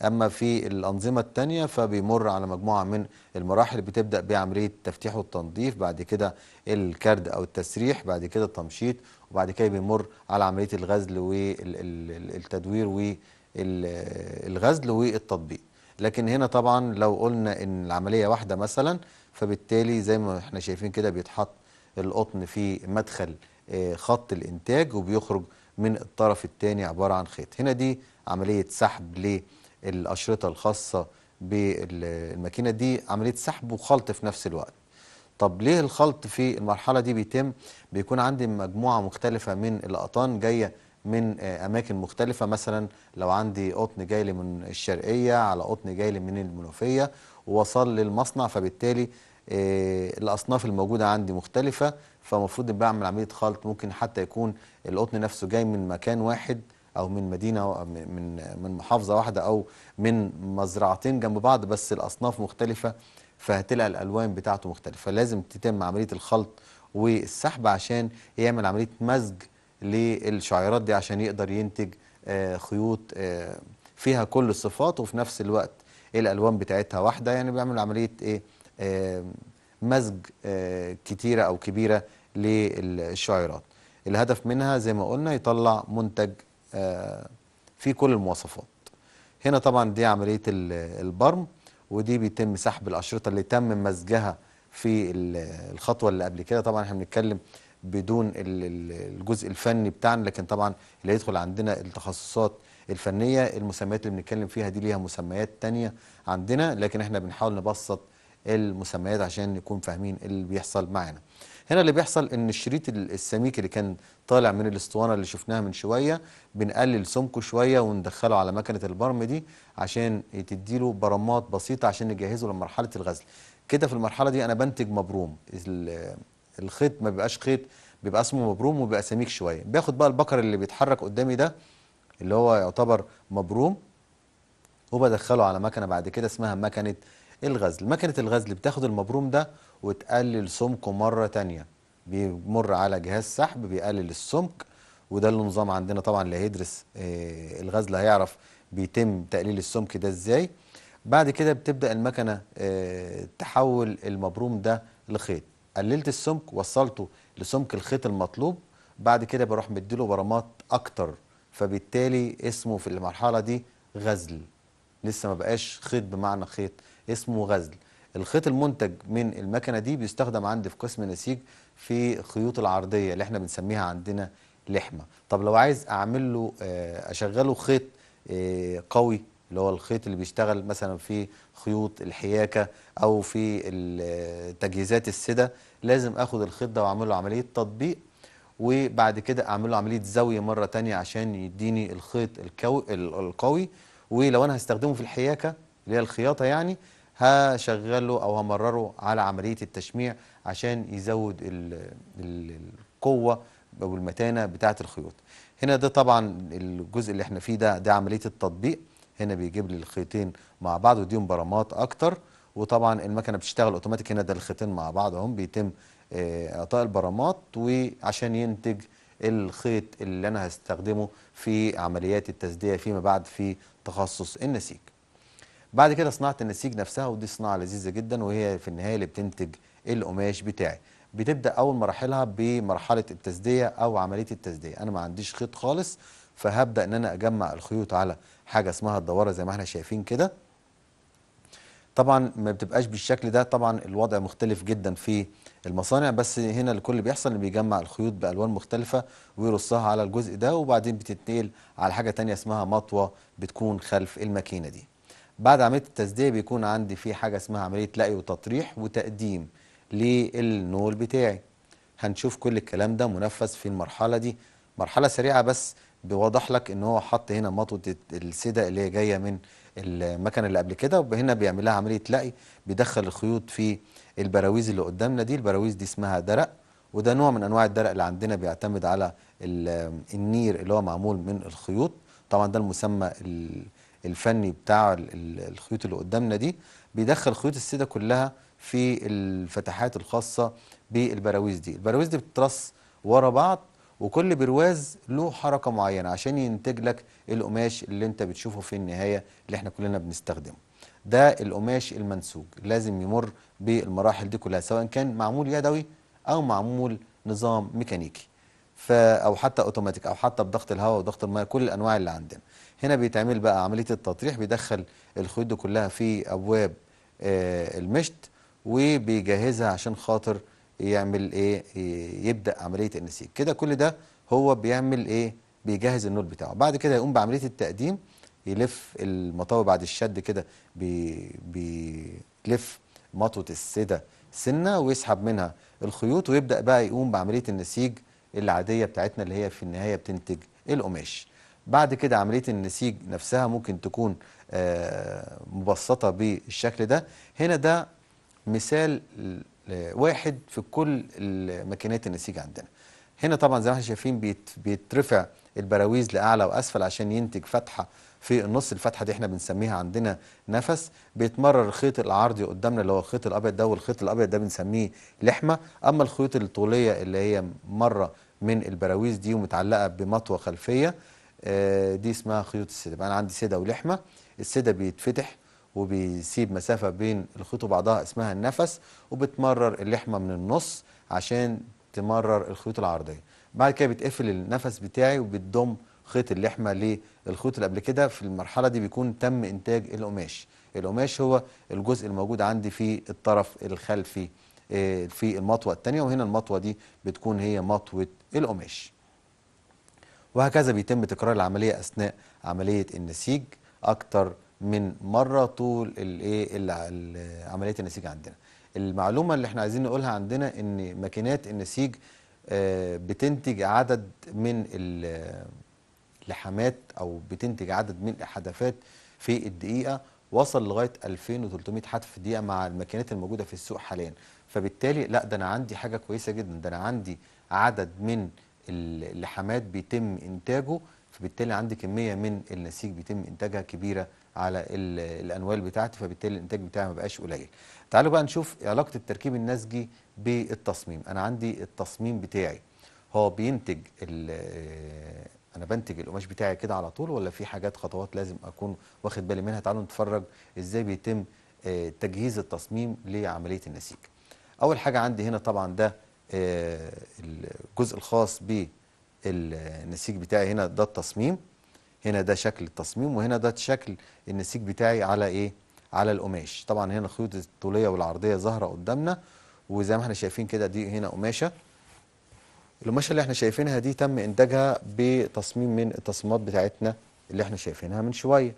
Speaker 1: اما في الانظمه الثانيه فبيمر على مجموعه من المراحل بتبدا بعمليه التفتيح والتنظيف بعد كده الكرد او التسريح بعد كده التمشيط وبعد كده بيمر على عمليه الغزل والتدوير والغزل والتطبيق لكن هنا طبعا لو قلنا ان العمليه واحده مثلا فبالتالي زي ما احنا شايفين كده بيتحط القطن في مدخل آه، خط الانتاج وبيخرج من الطرف الثاني عباره عن خيط هنا دي عمليه سحب للاشرطه الخاصه بالماكينه دي عمليه سحب وخلط في نفس الوقت طب ليه الخلط في المرحله دي بيتم بيكون عندي مجموعه مختلفه من الاقطان جايه من آه، اماكن مختلفه مثلا لو عندي قطن جاي لي من الشرقيه على قطن جاي لي من المنوفيه ووصل للمصنع فبالتالي آه، الاصناف الموجوده عندي مختلفه فمفروض بعمل عمليه خلط ممكن حتى يكون القطن نفسه جاي من مكان واحد او من مدينه من من محافظه واحده او من مزرعتين جنب بعض بس الاصناف مختلفه فهتلاقي الالوان بتاعته مختلفه لازم تتم عمليه الخلط والسحب عشان يعمل عمليه مزج للشعيرات دي عشان يقدر ينتج آه، خيوط آه، فيها كل الصفات وفي نفس الوقت الالوان بتاعتها واحده يعني بيعمل عمليه ايه آه، مزج كتيره او كبيره للشعيرات الهدف منها زي ما قلنا يطلع منتج في كل المواصفات هنا طبعا دي عمليه البرم ودي بيتم سحب الاشرطه اللي تم مزجها في الخطوه اللي قبل كده طبعا احنا بنتكلم بدون الجزء الفني بتاعنا لكن طبعا اللي هيدخل عندنا التخصصات الفنية المسميات اللي بنتكلم فيها دي ليها مسميات تانية عندنا لكن احنا بنحاول نبسط المسميات عشان نكون فاهمين اللي بيحصل معانا هنا اللي بيحصل ان الشريط السميك اللي كان طالع من الاسطوانه اللي شفناها من شويه بنقلل سمكه شويه وندخله على مكنه البرم دي عشان تديله برمات بسيطه عشان نجهزه لمرحله الغزل كده في المرحله دي انا بنتج مبروم الخيط ما بيبقاش خيط بيبقى اسمه مبروم وبيبقى سميك شويه باخد بقى البكر اللي بيتحرك قدامي ده اللي هو يعتبر مبروم وبدخله على مكنه بعد كده اسمها مكنه الغزل مكنه الغزل بتاخد المبروم ده وتقلل سمكه مره تانية بيمر على جهاز سحب بيقلل السمك وده اللي نظام عندنا طبعا اللي هيدرس آه الغزل هيعرف بيتم تقليل السمك ده ازاي بعد كده بتبدا المكنه آه تحول المبروم ده لخيط قللت السمك وصلته لسمك الخيط المطلوب بعد كده بروح مديله برامات اكتر فبالتالي اسمه في المرحله دي غزل لسه ما بقاش خيط بمعنى خيط اسمه غزل الخيط المنتج من المكنه دي بيستخدم عندي في قسم النسيج في خيوط العرضيه اللي احنا بنسميها عندنا لحمه طب لو عايز اعمل له آه، اشغله خيط آه، قوي اللي هو الخيط اللي بيشتغل مثلا في خيوط الحياكه او في تجهيزات السده لازم اخد الخيط ده واعمل له عمليه تطبيق وبعد كده اعمل له عمليه زاويه مره تانية عشان يديني الخيط الكوي القوي ولو انا هستخدمه في الحياكه اللي هي الخياطه يعني هشغله او همرره على عمليه التشميع عشان يزود القوه او المتانه بتاعه الخيوط هنا ده طبعا الجزء اللي احنا فيه ده ده عمليه التطبيق هنا بيجيب لي الخيطين مع بعض وديهم برامات اكتر وطبعا المكنه بتشتغل اوتوماتيك هنا ده الخيطين مع بعض اهم بيتم آه، اعطاء البرامات وعشان ينتج الخيط اللي انا هستخدمه في عمليات التسديه فيما بعد في تخصص النسيج بعد كده صناعه النسيج نفسها ودي صناعه لذيذه جدا وهي في النهايه اللي بتنتج القماش بتاعي بتبدا اول مراحلها بمرحله التسديه او عمليه التسديه انا ما عنديش خيط خالص فهبدا ان انا اجمع الخيوط على حاجه اسمها الدواره زي ما احنا شايفين كده طبعا ما بتبقاش بالشكل ده طبعا الوضع مختلف جدا في المصانع بس هنا الكل بيحصل ان بيجمع الخيوط بالوان مختلفه ويرصها على الجزء ده وبعدين بتتنقل على حاجه ثانيه اسمها مطوه بتكون خلف الماكينه دي بعد عمليه التسديه بيكون عندي في حاجه اسمها عمليه لقي وتطريح وتقديم للنول بتاعي هنشوف كل الكلام ده منفذ في المرحله دي مرحله سريعه بس بيوضح لك ان هو حط هنا مطوه السده اللي هي جايه من المكنه اللي قبل كده وهنا بيعمل لها عمليه لقي بيدخل الخيوط في البراويز اللي قدامنا دي البراويز دي اسمها درق وده نوع من انواع الدرق اللي عندنا بيعتمد على النير اللي هو معمول من الخيوط طبعا ده المسمى الفني بتاع الخيوط اللي قدامنا دي بيدخل خيوط السده كلها في الفتحات الخاصه بالبراويز دي البراويز دي بتترص ورا بعض وكل برواز له حركة معينة عشان ينتج لك القماش اللي انت بتشوفه في النهاية اللي احنا كلنا بنستخدمه ده القماش المنسوج لازم يمر بالمراحل دي كلها سواء كان معمول يدوي او معمول نظام ميكانيكي ف او حتى اوتوماتيك او حتى بضغط الهواء وضغط الماء كل الانواع اللي عندنا هنا بيتعمل بقى عمليه التطريح بيدخل الخيوط دي كلها في ابواب آه، المشت وبيجهزها عشان خاطر يعمل ايه يبدا عمليه النسيج كده كل ده هو بيعمل ايه بيجهز النول بتاعه بعد كده يقوم بعمليه التقديم يلف المطاوي بعد الشد كده بيلف مطوه السده سنه ويسحب منها الخيوط ويبدا بقى يقوم بعمليه النسيج العاديه بتاعتنا اللي هي في النهايه بتنتج القماش بعد كده عمليه النسيج نفسها ممكن تكون آه، مبسطه بالشكل ده هنا ده مثال واحد في كل ماكينات النسيج عندنا هنا طبعا زي ما احنا شايفين بيترفع البراويز لاعلى واسفل عشان ينتج فتحه في النص الفتحه دي احنا بنسميها عندنا نفس بيتمرر الخيط العرضي قدامنا اللي هو الخيط الابيض ده والخيط الابيض ده بنسميه لحمه اما الخيوط الطوليه اللي هي مره من البراويز دي ومتعلقه بمطوه خلفيه آه، دي اسمها خيوط السده انا عندي سده ولحمه السده بيتفتح وبيسيب مسافة بين الخيوط وبعضها اسمها النفس وبتمرر اللحمة من النص عشان تمرر الخيوط العرضية بعد كده بتقفل النفس بتاعي وبتضم خيط اللحمة للخيوط اللي قبل كده في المرحلة دي بيكون تم إنتاج القماش القماش هو الجزء الموجود عندي في الطرف الخلفي آه، في المطوة الثانية وهنا المطوة دي بتكون هي مطوة القماش وهكذا بيتم تكرار العملية أثناء عملية النسيج أكتر من مره طول الايه عمليه النسيج عندنا المعلومه اللي احنا عايزين نقولها عندنا ان ماكينات النسيج آه، بتنتج عدد من اللحامات او بتنتج عدد من الحدفات في الدقيقه وصل لغايه 2300 حدف في الدقيقه مع الماكينات الموجوده في السوق حاليا فبالتالي لا ده انا عندي حاجه كويسه جدا ده انا عندي عدد من اللحامات بيتم انتاجه فبالتالي عندي كميه من النسيج بيتم انتاجها كبيره على الانوال بتاعتي فبالتالي الانتاج بتاعي ما بقاش قليل تعالوا بقى نشوف علاقه التركيب النسجي بالتصميم انا عندي التصميم بتاعي هو بينتج انا بنتج القماش بتاعي كده على طول ولا في حاجات خطوات لازم اكون واخد بالي منها تعالوا نتفرج ازاي بيتم آه، تجهيز التصميم لعمليه النسيج اول حاجه عندي هنا طبعا ده آه، الجزء الخاص بالنسيج بتاعي هنا ده التصميم هنا ده شكل التصميم وهنا ده شكل النسيج بتاعي على ايه على القماش طبعا هنا الخيوط الطوليه والعرضيه ظاهره قدامنا وزي ما احنا شايفين كده دي هنا قماشه القماشه اللي احنا شايفينها دي تم انتاجها بتصميم من التصميمات بتاعتنا اللي احنا شايفينها من شويه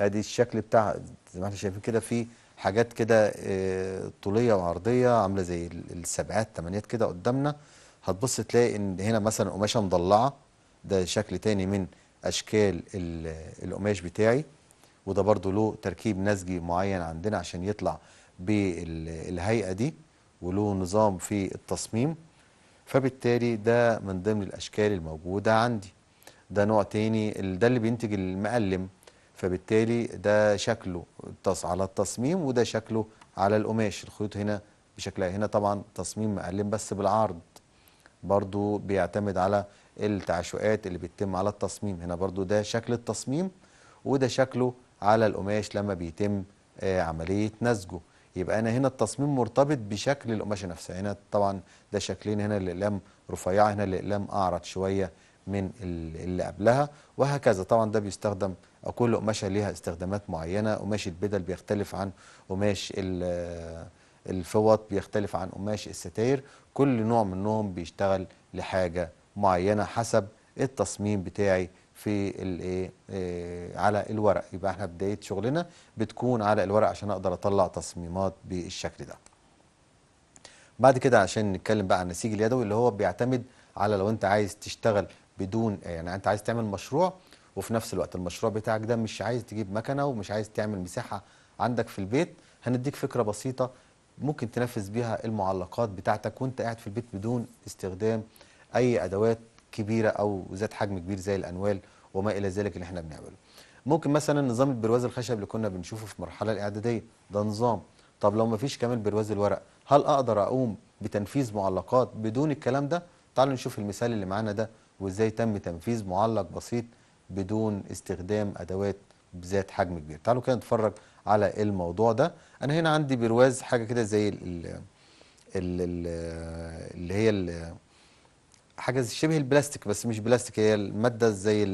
Speaker 1: ادي الشكل بتاع زي ما احنا شايفين كده في حاجات كده آه، طوليه وعرضيه عامله زي السبعات الثمانيات كده قدامنا هتبص تلاقي ان هنا مثلا قماشه مضلعه ده شكل تاني من اشكال القماش بتاعي وده برضو له تركيب نسجي معين عندنا عشان يطلع بالهيئه دي وله نظام في التصميم فبالتالي ده من ضمن الاشكال الموجوده عندي ده نوع تاني ده اللي بينتج المقلم فبالتالي ده شكله على التصميم وده شكله على القماش الخيوط هنا بشكلها هنا طبعا تصميم مقلم بس بالعرض برضو بيعتمد على التعشقات اللي بتتم على التصميم هنا برضو ده شكل التصميم وده شكله على القماش لما بيتم آه، عملية نسجه يبقى أنا هنا التصميم مرتبط بشكل القماشة نفسها هنا طبعا ده شكلين هنا الأقلام رفيعة هنا الأقلام أعرض شوية من اللي قبلها وهكذا طبعا ده بيستخدم كل قماشة ليها استخدامات معينة قماش البدل بيختلف عن قماش الفوط بيختلف عن قماش الستاير كل نوع منهم بيشتغل لحاجة معينه حسب التصميم بتاعي في الايه إيه، على الورق يبقى احنا بدايه شغلنا بتكون على الورق عشان اقدر اطلع تصميمات بالشكل ده بعد كده عشان نتكلم بقى عن النسيج اليدوي اللي هو بيعتمد على لو انت عايز تشتغل بدون يعني انت عايز تعمل مشروع وفي نفس الوقت المشروع بتاعك ده مش عايز تجيب مكنه ومش عايز تعمل مساحه عندك في البيت هنديك فكره بسيطه ممكن تنفذ بيها المعلقات بتاعتك وانت قاعد في البيت بدون استخدام أي أدوات كبيرة أو ذات حجم كبير زي الأنوال وما إلى ذلك اللي احنا بنعمله ممكن مثلا نظام البرواز الخشب اللي كنا بنشوفه في المرحلة الإعدادية ده نظام طب لو ما فيش كمان برواز الورق هل أقدر أقوم بتنفيذ معلقات بدون الكلام ده تعالوا نشوف المثال اللي معانا ده وإزاي تم تنفيذ معلق بسيط بدون استخدام أدوات بذات حجم كبير تعالوا كده نتفرج على الموضوع ده أنا هنا عندي برواز حاجة كده زي ال اللي هي حاجه شبه البلاستيك بس مش بلاستيك هي الماده زي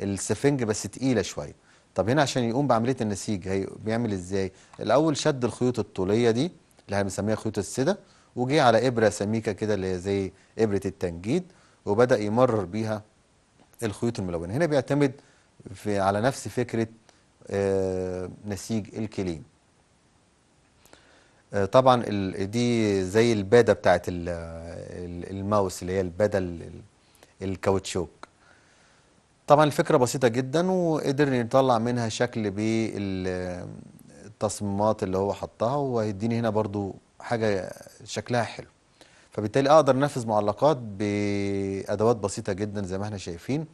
Speaker 1: السفنج بس تقيله شويه طب هنا عشان يقوم بعمليه النسيج هي بيعمل ازاي الاول شد الخيوط الطوليه دي اللي احنا بنسميها خيوط السده وجي على ابره سميكه كده اللي هي زي ابره التنجيد وبدا يمرر بيها الخيوط الملونه هنا بيعتمد في على نفس فكره آه نسيج الكلين آه، طبعا دي زي الباده بتاعت الماوس اللي هي الباده الكاوتشوك طبعا الفكره بسيطه جدا وقدر يطلع منها شكل بالتصميمات اللي هو حطها وهيديني هنا برضو حاجه شكلها حلو فبالتالي اقدر انفذ معلقات بادوات بسيطه جدا زي ما احنا شايفين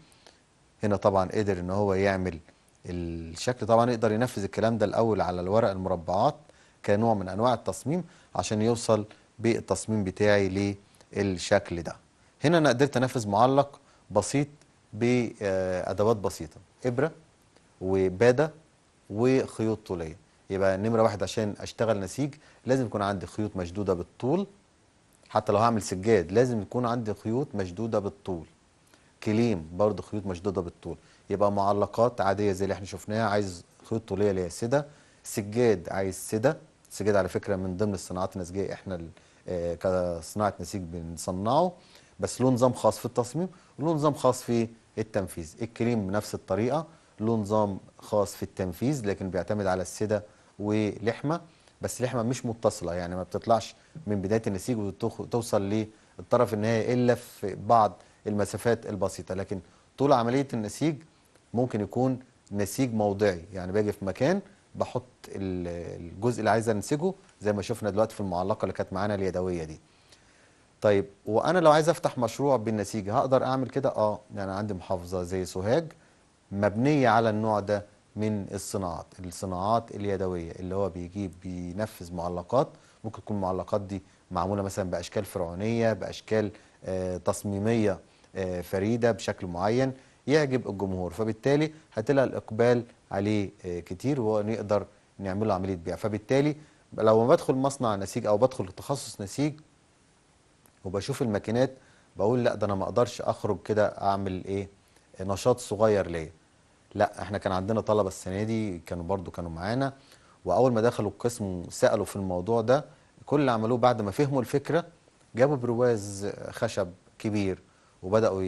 Speaker 1: هنا طبعا قدر ان هو يعمل الشكل طبعا يقدر ينفذ الكلام ده الاول على الورق المربعات كنوع من أنواع التصميم عشان يوصل بالتصميم بتاعي للشكل ده هنا أنا قدرت أنفذ معلق بسيط بأدوات بسيطة إبرة وبادة وخيوط طولية يبقى نمرة واحد عشان أشتغل نسيج لازم يكون عندي خيوط مشدودة بالطول حتى لو هعمل سجاد لازم يكون عندي خيوط مشدودة بالطول كليم برضه خيوط مشدودة بالطول يبقى معلقات عادية زي اللي احنا شفناها عايز خيوط طولية اللي هي سدة سجاد عايز سدة السجاد على فكره من ضمن الصناعات النسيجيه احنا آه، كصناعه نسيج بنصنعه بس له نظام خاص في التصميم وله نظام خاص في التنفيذ الكريم بنفس الطريقه له نظام خاص في التنفيذ لكن بيعتمد على السده ولحمه بس لحمه مش متصله يعني ما بتطلعش من بدايه النسيج وتوصل للطرف النهائي الا في بعض المسافات البسيطه لكن طول عمليه النسيج ممكن يكون نسيج موضعي يعني باجي في مكان بحط الجزء اللي عايز انسجه زي ما شفنا دلوقتي في المعلقه اللي كانت معانا اليدويه دي طيب وانا لو عايز افتح مشروع بالنسيج هقدر اعمل كده اه يعني عندي محافظه زي سوهاج مبنيه على النوع ده من الصناعات الصناعات اليدويه اللي هو بيجيب بينفذ معلقات ممكن تكون المعلقات دي معموله مثلا باشكال فرعونيه باشكال آه تصميميه آه فريده بشكل معين يعجب الجمهور فبالتالي هتلاقي الإقبال عليه آه، كتير ونقدر نعمل له عملية بيع فبالتالي لو ما بدخل مصنع نسيج أو بدخل تخصص نسيج وبشوف الماكينات بقول لا ده أنا ما أقدرش أخرج كده أعمل إيه نشاط صغير ليا لا احنا كان عندنا طلبة السنة دي كانوا برضو كانوا معانا وأول ما دخلوا القسم سألوا في الموضوع ده كل اللي عملوه بعد ما فهموا الفكرة جابوا برواز خشب كبير وبدأوا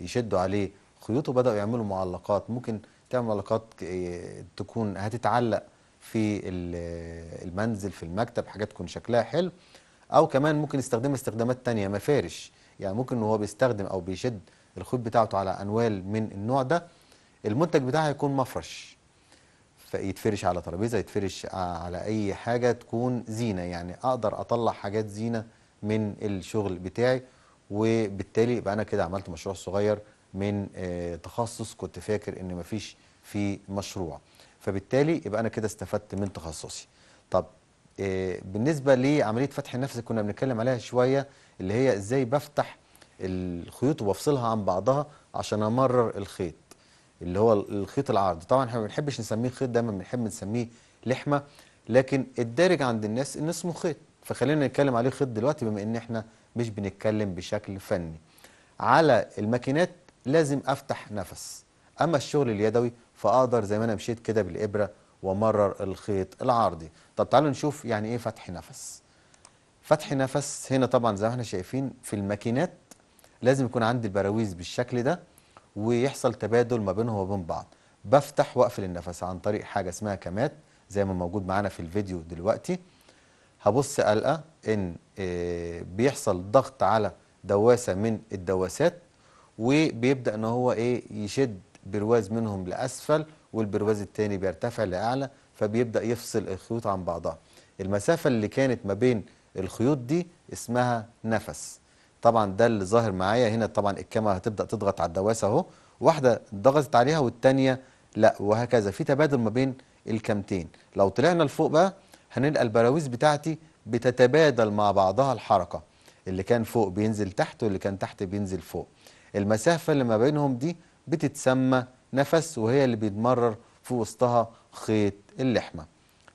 Speaker 1: يشدوا عليه خيوطه بدأوا يعملوا معلقات ممكن تعمل معلقات إيه، تكون هتتعلق في المنزل في المكتب حاجات تكون شكلها حلو او كمان ممكن يستخدمها استخدامات تانية مفارش يعني ممكن هو بيستخدم او بيشد الخيوط بتاعته على انوال من النوع ده المنتج بتاعها يكون مفرش فيتفرش على ترابيزه يتفرش على اي حاجه تكون زينه يعني اقدر اطلع حاجات زينه من الشغل بتاعي وبالتالي يبقى انا كده عملت مشروع صغير من آه، تخصص كنت فاكر ان مفيش في مشروع فبالتالي يبقى انا كده استفدت من تخصصي طب آه، بالنسبه لعمليه فتح النفس اللي كنا بنتكلم عليها شويه اللي هي ازاي بفتح الخيوط وبفصلها عن بعضها عشان امرر الخيط اللي هو الخيط العرض طبعا احنا ما بنحبش نسميه خيط دايما بنحب نسميه لحمه لكن الدارج عند الناس ان اسمه خيط فخلينا نتكلم عليه خيط دلوقتي بما ان احنا مش بنتكلم بشكل فني على الماكينات لازم افتح نفس اما الشغل اليدوي فاقدر زي ما انا مشيت كده بالابره ومرر الخيط العرضي طب تعالوا نشوف يعني ايه فتح نفس فتح نفس هنا طبعا زي ما احنا شايفين في الماكينات لازم يكون عندي البراويز بالشكل ده ويحصل تبادل ما بينهم وبين بعض بفتح واقفل النفس عن طريق حاجه اسمها كمات زي ما موجود معانا في الفيديو دلوقتي هبص ألقى إن آه، بيحصل ضغط على دواسة من الدواسات وبيبدا ان هو ايه يشد برواز منهم لاسفل والبرواز الثاني بيرتفع لاعلى فبيبدا يفصل الخيوط عن بعضها المسافه اللي كانت ما بين الخيوط دي اسمها نفس طبعا ده اللي ظاهر معايا هنا طبعا الكاميرا هتبدا تضغط على الدواسه اهو واحده ضغطت عليها والثانيه لا وهكذا في تبادل ما بين الكامتين لو طلعنا لفوق بقى هنلقى البراويز بتاعتي بتتبادل مع بعضها الحركه اللي كان فوق بينزل تحت واللي كان تحت بينزل فوق المسافة اللي ما بينهم دي بتتسمى نفس وهي اللي بيتمرر في وسطها خيط اللحمة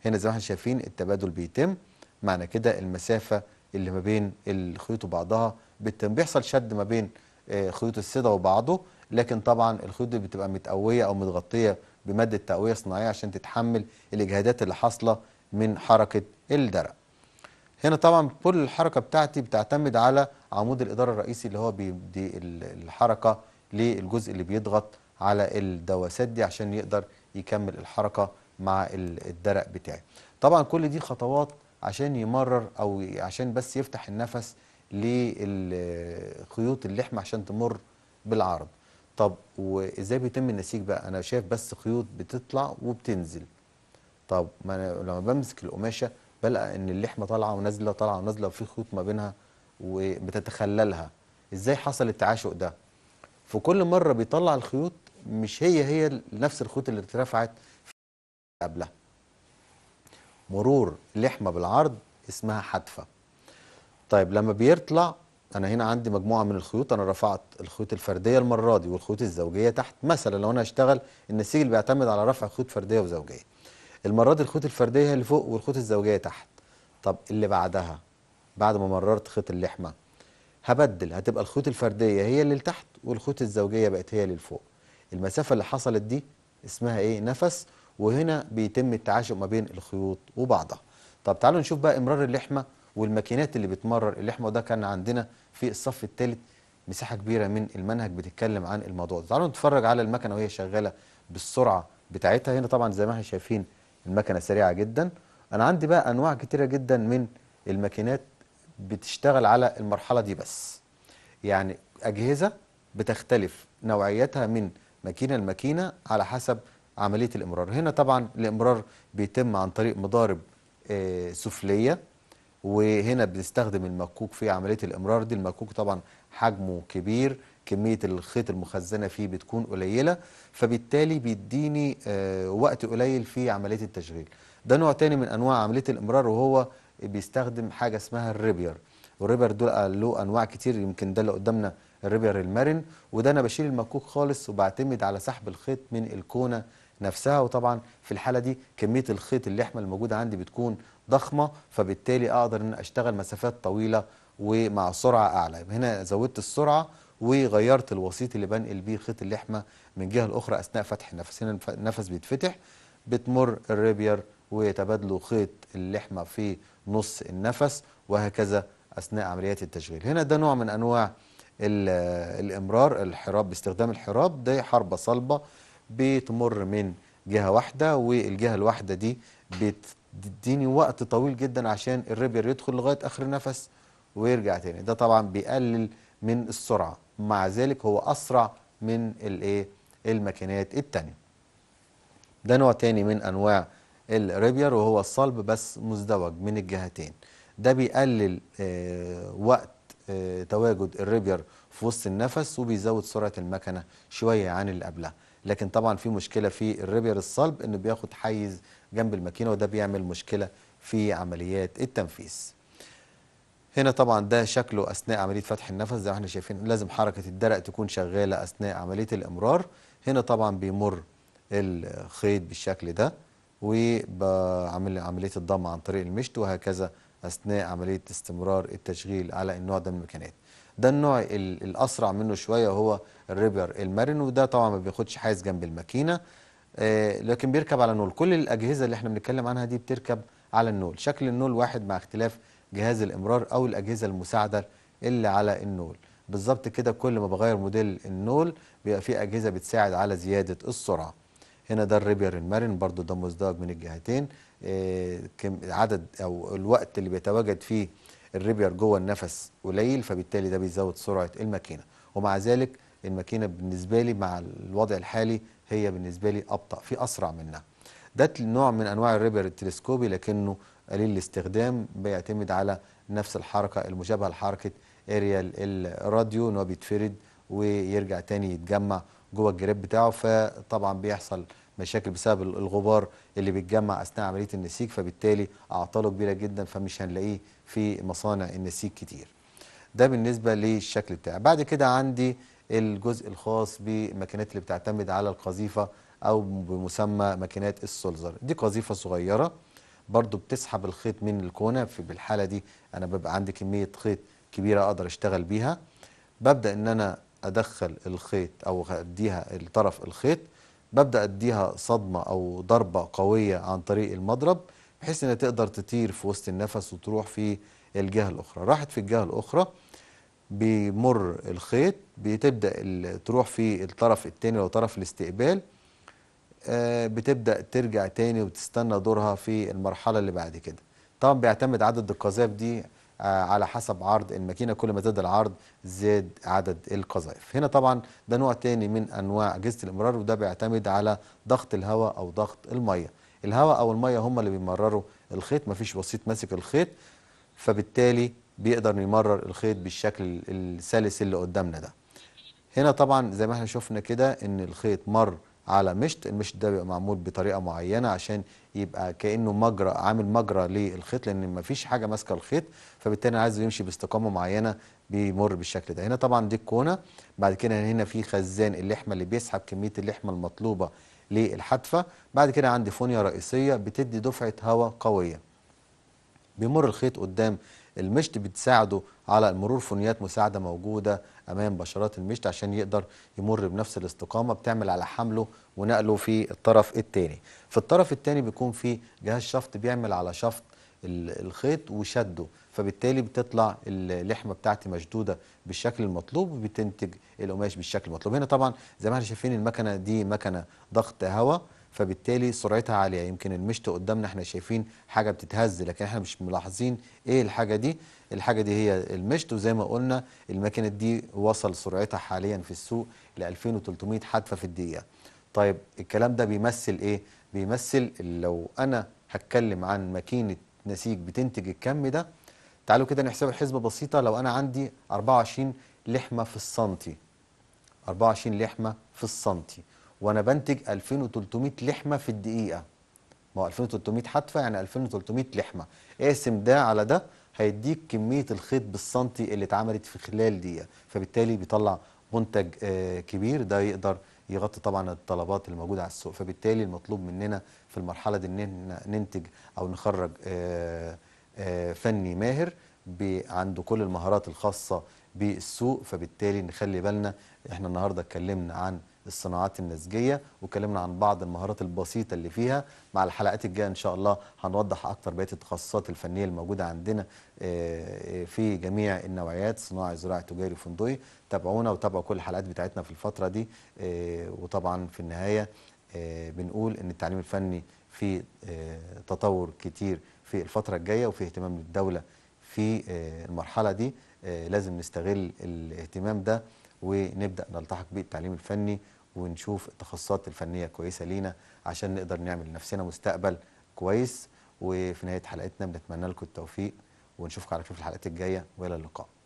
Speaker 1: هنا زي ما احنا شايفين التبادل بيتم معنى كده المسافة اللي ما بين الخيوط وبعضها بتتم بيحصل شد ما بين آه، خيوط السدة وبعضه لكن طبعا الخيوط دي بتبقى متقوية أو متغطية بمادة تقوية صناعية عشان تتحمل الإجهادات اللي حاصلة من حركة الدرق هنا طبعا كل الحركة بتاعتي بتعتمد على عمود الإدارة الرئيسي اللي هو بيدي الحركة للجزء اللي بيضغط على الدواسات دي عشان يقدر يكمل الحركة مع الدرق بتاعي طبعا كل دي خطوات عشان يمرر أو عشان بس يفتح النفس للخيوط اللحمة عشان تمر بالعرض طب وازاي بيتم النسيج بقى انا شايف بس خيوط بتطلع وبتنزل طب ما أنا لما بمسك القماشه بلقى ان اللحمه طالعه ونازله طالعه ونازله وفي خيوط ما بينها وبتتخللها ازاي حصل التعاشق ده في كل مره بيطلع الخيوط مش هي هي نفس الخيوط اللي اترفعت قبلها مرور لحمه بالعرض اسمها حدفه طيب لما بيطلع انا هنا عندي مجموعه من الخيوط انا رفعت الخيوط الفرديه المره دي والخيوط الزوجيه تحت مثلا لو انا هشتغل النسيج اللي بيعتمد على رفع خيوط فرديه وزوجيه المره دي الخيوط الفرديه هي اللي فوق والخيوط الزوجيه تحت طب اللي بعدها بعد ما مررت خيط اللحمه هبدل هتبقى الخيوط الفرديه هي اللي لتحت والخيوط الزوجيه بقت هي اللي لفوق المسافه اللي حصلت دي اسمها ايه نفس وهنا بيتم التعاشق ما بين الخيوط وبعضها طب تعالوا نشوف بقى امرار اللحمه والماكينات اللي بتمرر اللحمه وده كان عندنا في الصف الثالث مساحه كبيره من المنهج بتتكلم عن الموضوع ده تعالوا نتفرج على المكنه وهي شغاله بالسرعه بتاعتها هنا طبعا زي ما احنا شايفين المكنة سريعة جدا أنا عندي بقى أنواع كتيرة جدا من الماكينات بتشتغل على المرحلة دي بس يعني أجهزة بتختلف نوعيتها من ماكينة لماكينة على حسب عملية الإمرار هنا طبعا الإمرار بيتم عن طريق مضارب آه، سفلية وهنا بنستخدم المكوك في عملية الإمرار دي المكوك طبعا حجمه كبير كمية الخيط المخزنة فيه بتكون قليلة فبالتالي بيديني آه، وقت قليل في عملية التشغيل ده نوع تاني من أنواع عملية الإمرار وهو بيستخدم حاجة اسمها الريبير والريبير دول آه، له أنواع كتير يمكن ده اللي قدامنا الريبير المرن وده أنا بشيل المكوك خالص وبعتمد على سحب الخيط من الكونة نفسها وطبعا في الحالة دي كمية الخيط اللحمة الموجودة عندي بتكون ضخمة فبالتالي أقدر أن أشتغل مسافات طويلة ومع سرعة أعلى هنا زودت السرعة وغيرت الوسيط اللي بنقل بيه خيط اللحمه من جهه الاخرى اثناء فتح النفس هنا النفس بيتفتح بتمر الريبير ويتبادلوا خيط اللحمه في نص النفس وهكذا اثناء عمليات التشغيل هنا ده نوع من انواع الامرار الحراب باستخدام الحراب ده حربه صلبه بتمر من جهه واحده والجهه الواحده دي بتديني وقت طويل جدا عشان الريبير يدخل لغايه اخر نفس ويرجع تاني ده طبعا بيقلل من السرعه مع ذلك هو أسرع من الايه الماكينات التانية ده نوع تاني من أنواع الريبير وهو الصلب بس مزدوج من الجهتين ده بيقلل آه وقت آه تواجد الريبير في وسط النفس وبيزود سرعة المكنة شوية عن اللي قبلها لكن طبعا في مشكلة في الريبير الصلب انه بياخد حيز جنب الماكينة وده بيعمل مشكلة في عمليات التنفيذ هنا طبعا ده شكله اثناء عمليه فتح النفس زي ما احنا شايفين لازم حركه الدرق تكون شغاله اثناء عمليه الامرار هنا طبعا بيمر الخيط بالشكل ده وبعمل عمليه الضم عن طريق المشت وهكذا اثناء عمليه استمرار التشغيل على النوع ده من المكانات ده النوع الاسرع منه شويه هو الريبر المرن وده طبعا ما بياخدش حيز جنب الماكينه آه، لكن بيركب على نول كل الاجهزه اللي احنا بنتكلم عنها دي بتركب على النول شكل النول واحد مع اختلاف جهاز الامرار او الاجهزه المساعده اللي على النول بالظبط كده كل ما بغير موديل النول بيبقى في اجهزه بتساعد على زياده السرعه هنا ده الريبير المرن برضو ده مزدوج من الجهتين آه، عدد او الوقت اللي بيتواجد فيه الريبير جوه النفس قليل فبالتالي ده بيزود سرعه الماكينه ومع ذلك الماكينه بالنسبه لي مع الوضع الحالي هي بالنسبه لي ابطا في اسرع منها ده نوع من انواع الريبير التلسكوبي لكنه قليل الاستخدام بيعتمد على نفس الحركة المشابهة لحركة اريال الراديو ان هو بيتفرد ويرجع تاني يتجمع جوه الجريب بتاعه فطبعا بيحصل مشاكل بسبب الغبار اللي بيتجمع اثناء عمليه النسيج فبالتالي اعطاله كبيره جدا فمش هنلاقيه في مصانع النسيج كتير. ده بالنسبه للشكل بتاعه. بعد كده عندي الجزء الخاص بماكينات اللي بتعتمد على القذيفه او بمسمى ماكينات السولزر. دي قذيفه صغيره برضو بتسحب الخيط من الكونه في بالحاله دي انا ببقى عندي كميه خيط كبيره اقدر اشتغل بيها ببدا ان انا ادخل الخيط او اديها الطرف الخيط ببدا اديها صدمه او ضربه قويه عن طريق المضرب بحيث انها تقدر تطير في وسط النفس وتروح في الجهه الاخرى راحت في الجهه الاخرى بيمر الخيط بتبدا تروح في الطرف الثاني أو طرف الاستقبال آه، بتبدأ ترجع تاني وتستنى دورها في المرحلة اللي بعد كده طبعا بيعتمد عدد القذائف دي آه، على حسب عرض الماكينة كل ما زاد العرض زاد عدد القذائف هنا طبعا ده نوع تاني من أنواع أجهزة الإمرار وده بيعتمد على ضغط الهواء أو ضغط المية الهواء أو المية هم اللي بيمرروا الخيط مفيش وسيط ماسك الخيط فبالتالي بيقدر يمرر الخيط بالشكل السلس اللي قدامنا ده هنا طبعا زي ما احنا شفنا كده ان الخيط مر على مشط المشط ده بيبقى معمول بطريقه معينه عشان يبقى كانه مجرى عامل مجرى للخيط لان مفيش حاجه ماسكه الخيط فبالتالي عايزه يمشي باستقامه معينه بيمر بالشكل ده هنا طبعا دي الكونه بعد كده هنا في خزان اللحمه اللي بيسحب كميه اللحمه المطلوبه للحدفه بعد كده عندي فونيا رئيسيه بتدي دفعه هواء قويه بيمر الخيط قدام المشط بتساعده على المرور فنيات مساعدة موجودة أمام بشرات المشط عشان يقدر يمر بنفس الاستقامة بتعمل على حمله ونقله في الطرف الثاني في الطرف الثاني بيكون في جهاز شفط بيعمل على شفط الخيط وشده فبالتالي بتطلع اللحمه بتاعتي مشدوده بالشكل المطلوب وبتنتج القماش بالشكل المطلوب هنا طبعا زي ما احنا شايفين المكنه دي مكنه ضغط هواء فبالتالي سرعتها عاليه يمكن المشط قدامنا احنا شايفين حاجه بتتهز لكن احنا مش ملاحظين ايه الحاجه دي الحاجه دي هي المشط وزي ما قلنا الماكينه دي وصل سرعتها حاليا في السوق ل 2300 حادفه في الدقيقه طيب الكلام ده بيمثل ايه بيمثل لو انا هتكلم عن ماكينه نسيج بتنتج الكم ده تعالوا كده نحسب الحسبه بسيطه لو انا عندي 24 لحمه في السنتي 24 لحمه في السنتي وانا بنتج 2300 لحمه في الدقيقه ما هو 2300 حتفه يعني 2300 لحمه اقسم ده على ده هيديك كميه الخيط بالسنتي اللي اتعملت في خلال دقيقه فبالتالي بيطلع منتج آه، كبير ده يقدر يغطي طبعا الطلبات اللي موجوده على السوق فبالتالي المطلوب مننا في المرحله دي ان ننتج او نخرج آه، آه، فني ماهر عنده كل المهارات الخاصه بالسوق فبالتالي نخلي بالنا احنا النهارده اتكلمنا عن الصناعات النسجيه وكلمنا عن بعض المهارات البسيطه اللي فيها مع الحلقات الجايه ان شاء الله هنوضح اكتر بقيه التخصصات الفنيه الموجوده عندنا آه، آه، في جميع النوعيات صناعي زراعي تجاري فندقي تابعونا وتابعوا كل الحلقات بتاعتنا في الفتره دي آه، وطبعا في النهايه بنقول ان التعليم الفني في تطور كتير في الفتره الجايه وفي اهتمام للدوله في المرحله دي لازم نستغل الاهتمام ده ونبدا نلتحق بالتعليم الفني ونشوف التخصصات الفنية كويسة لينا عشان نقدر نعمل لنفسنا مستقبل كويس وفي نهاية حلقتنا بنتمنى لكم التوفيق ونشوفكم على خير في الحلقات الجاية وإلى اللقاء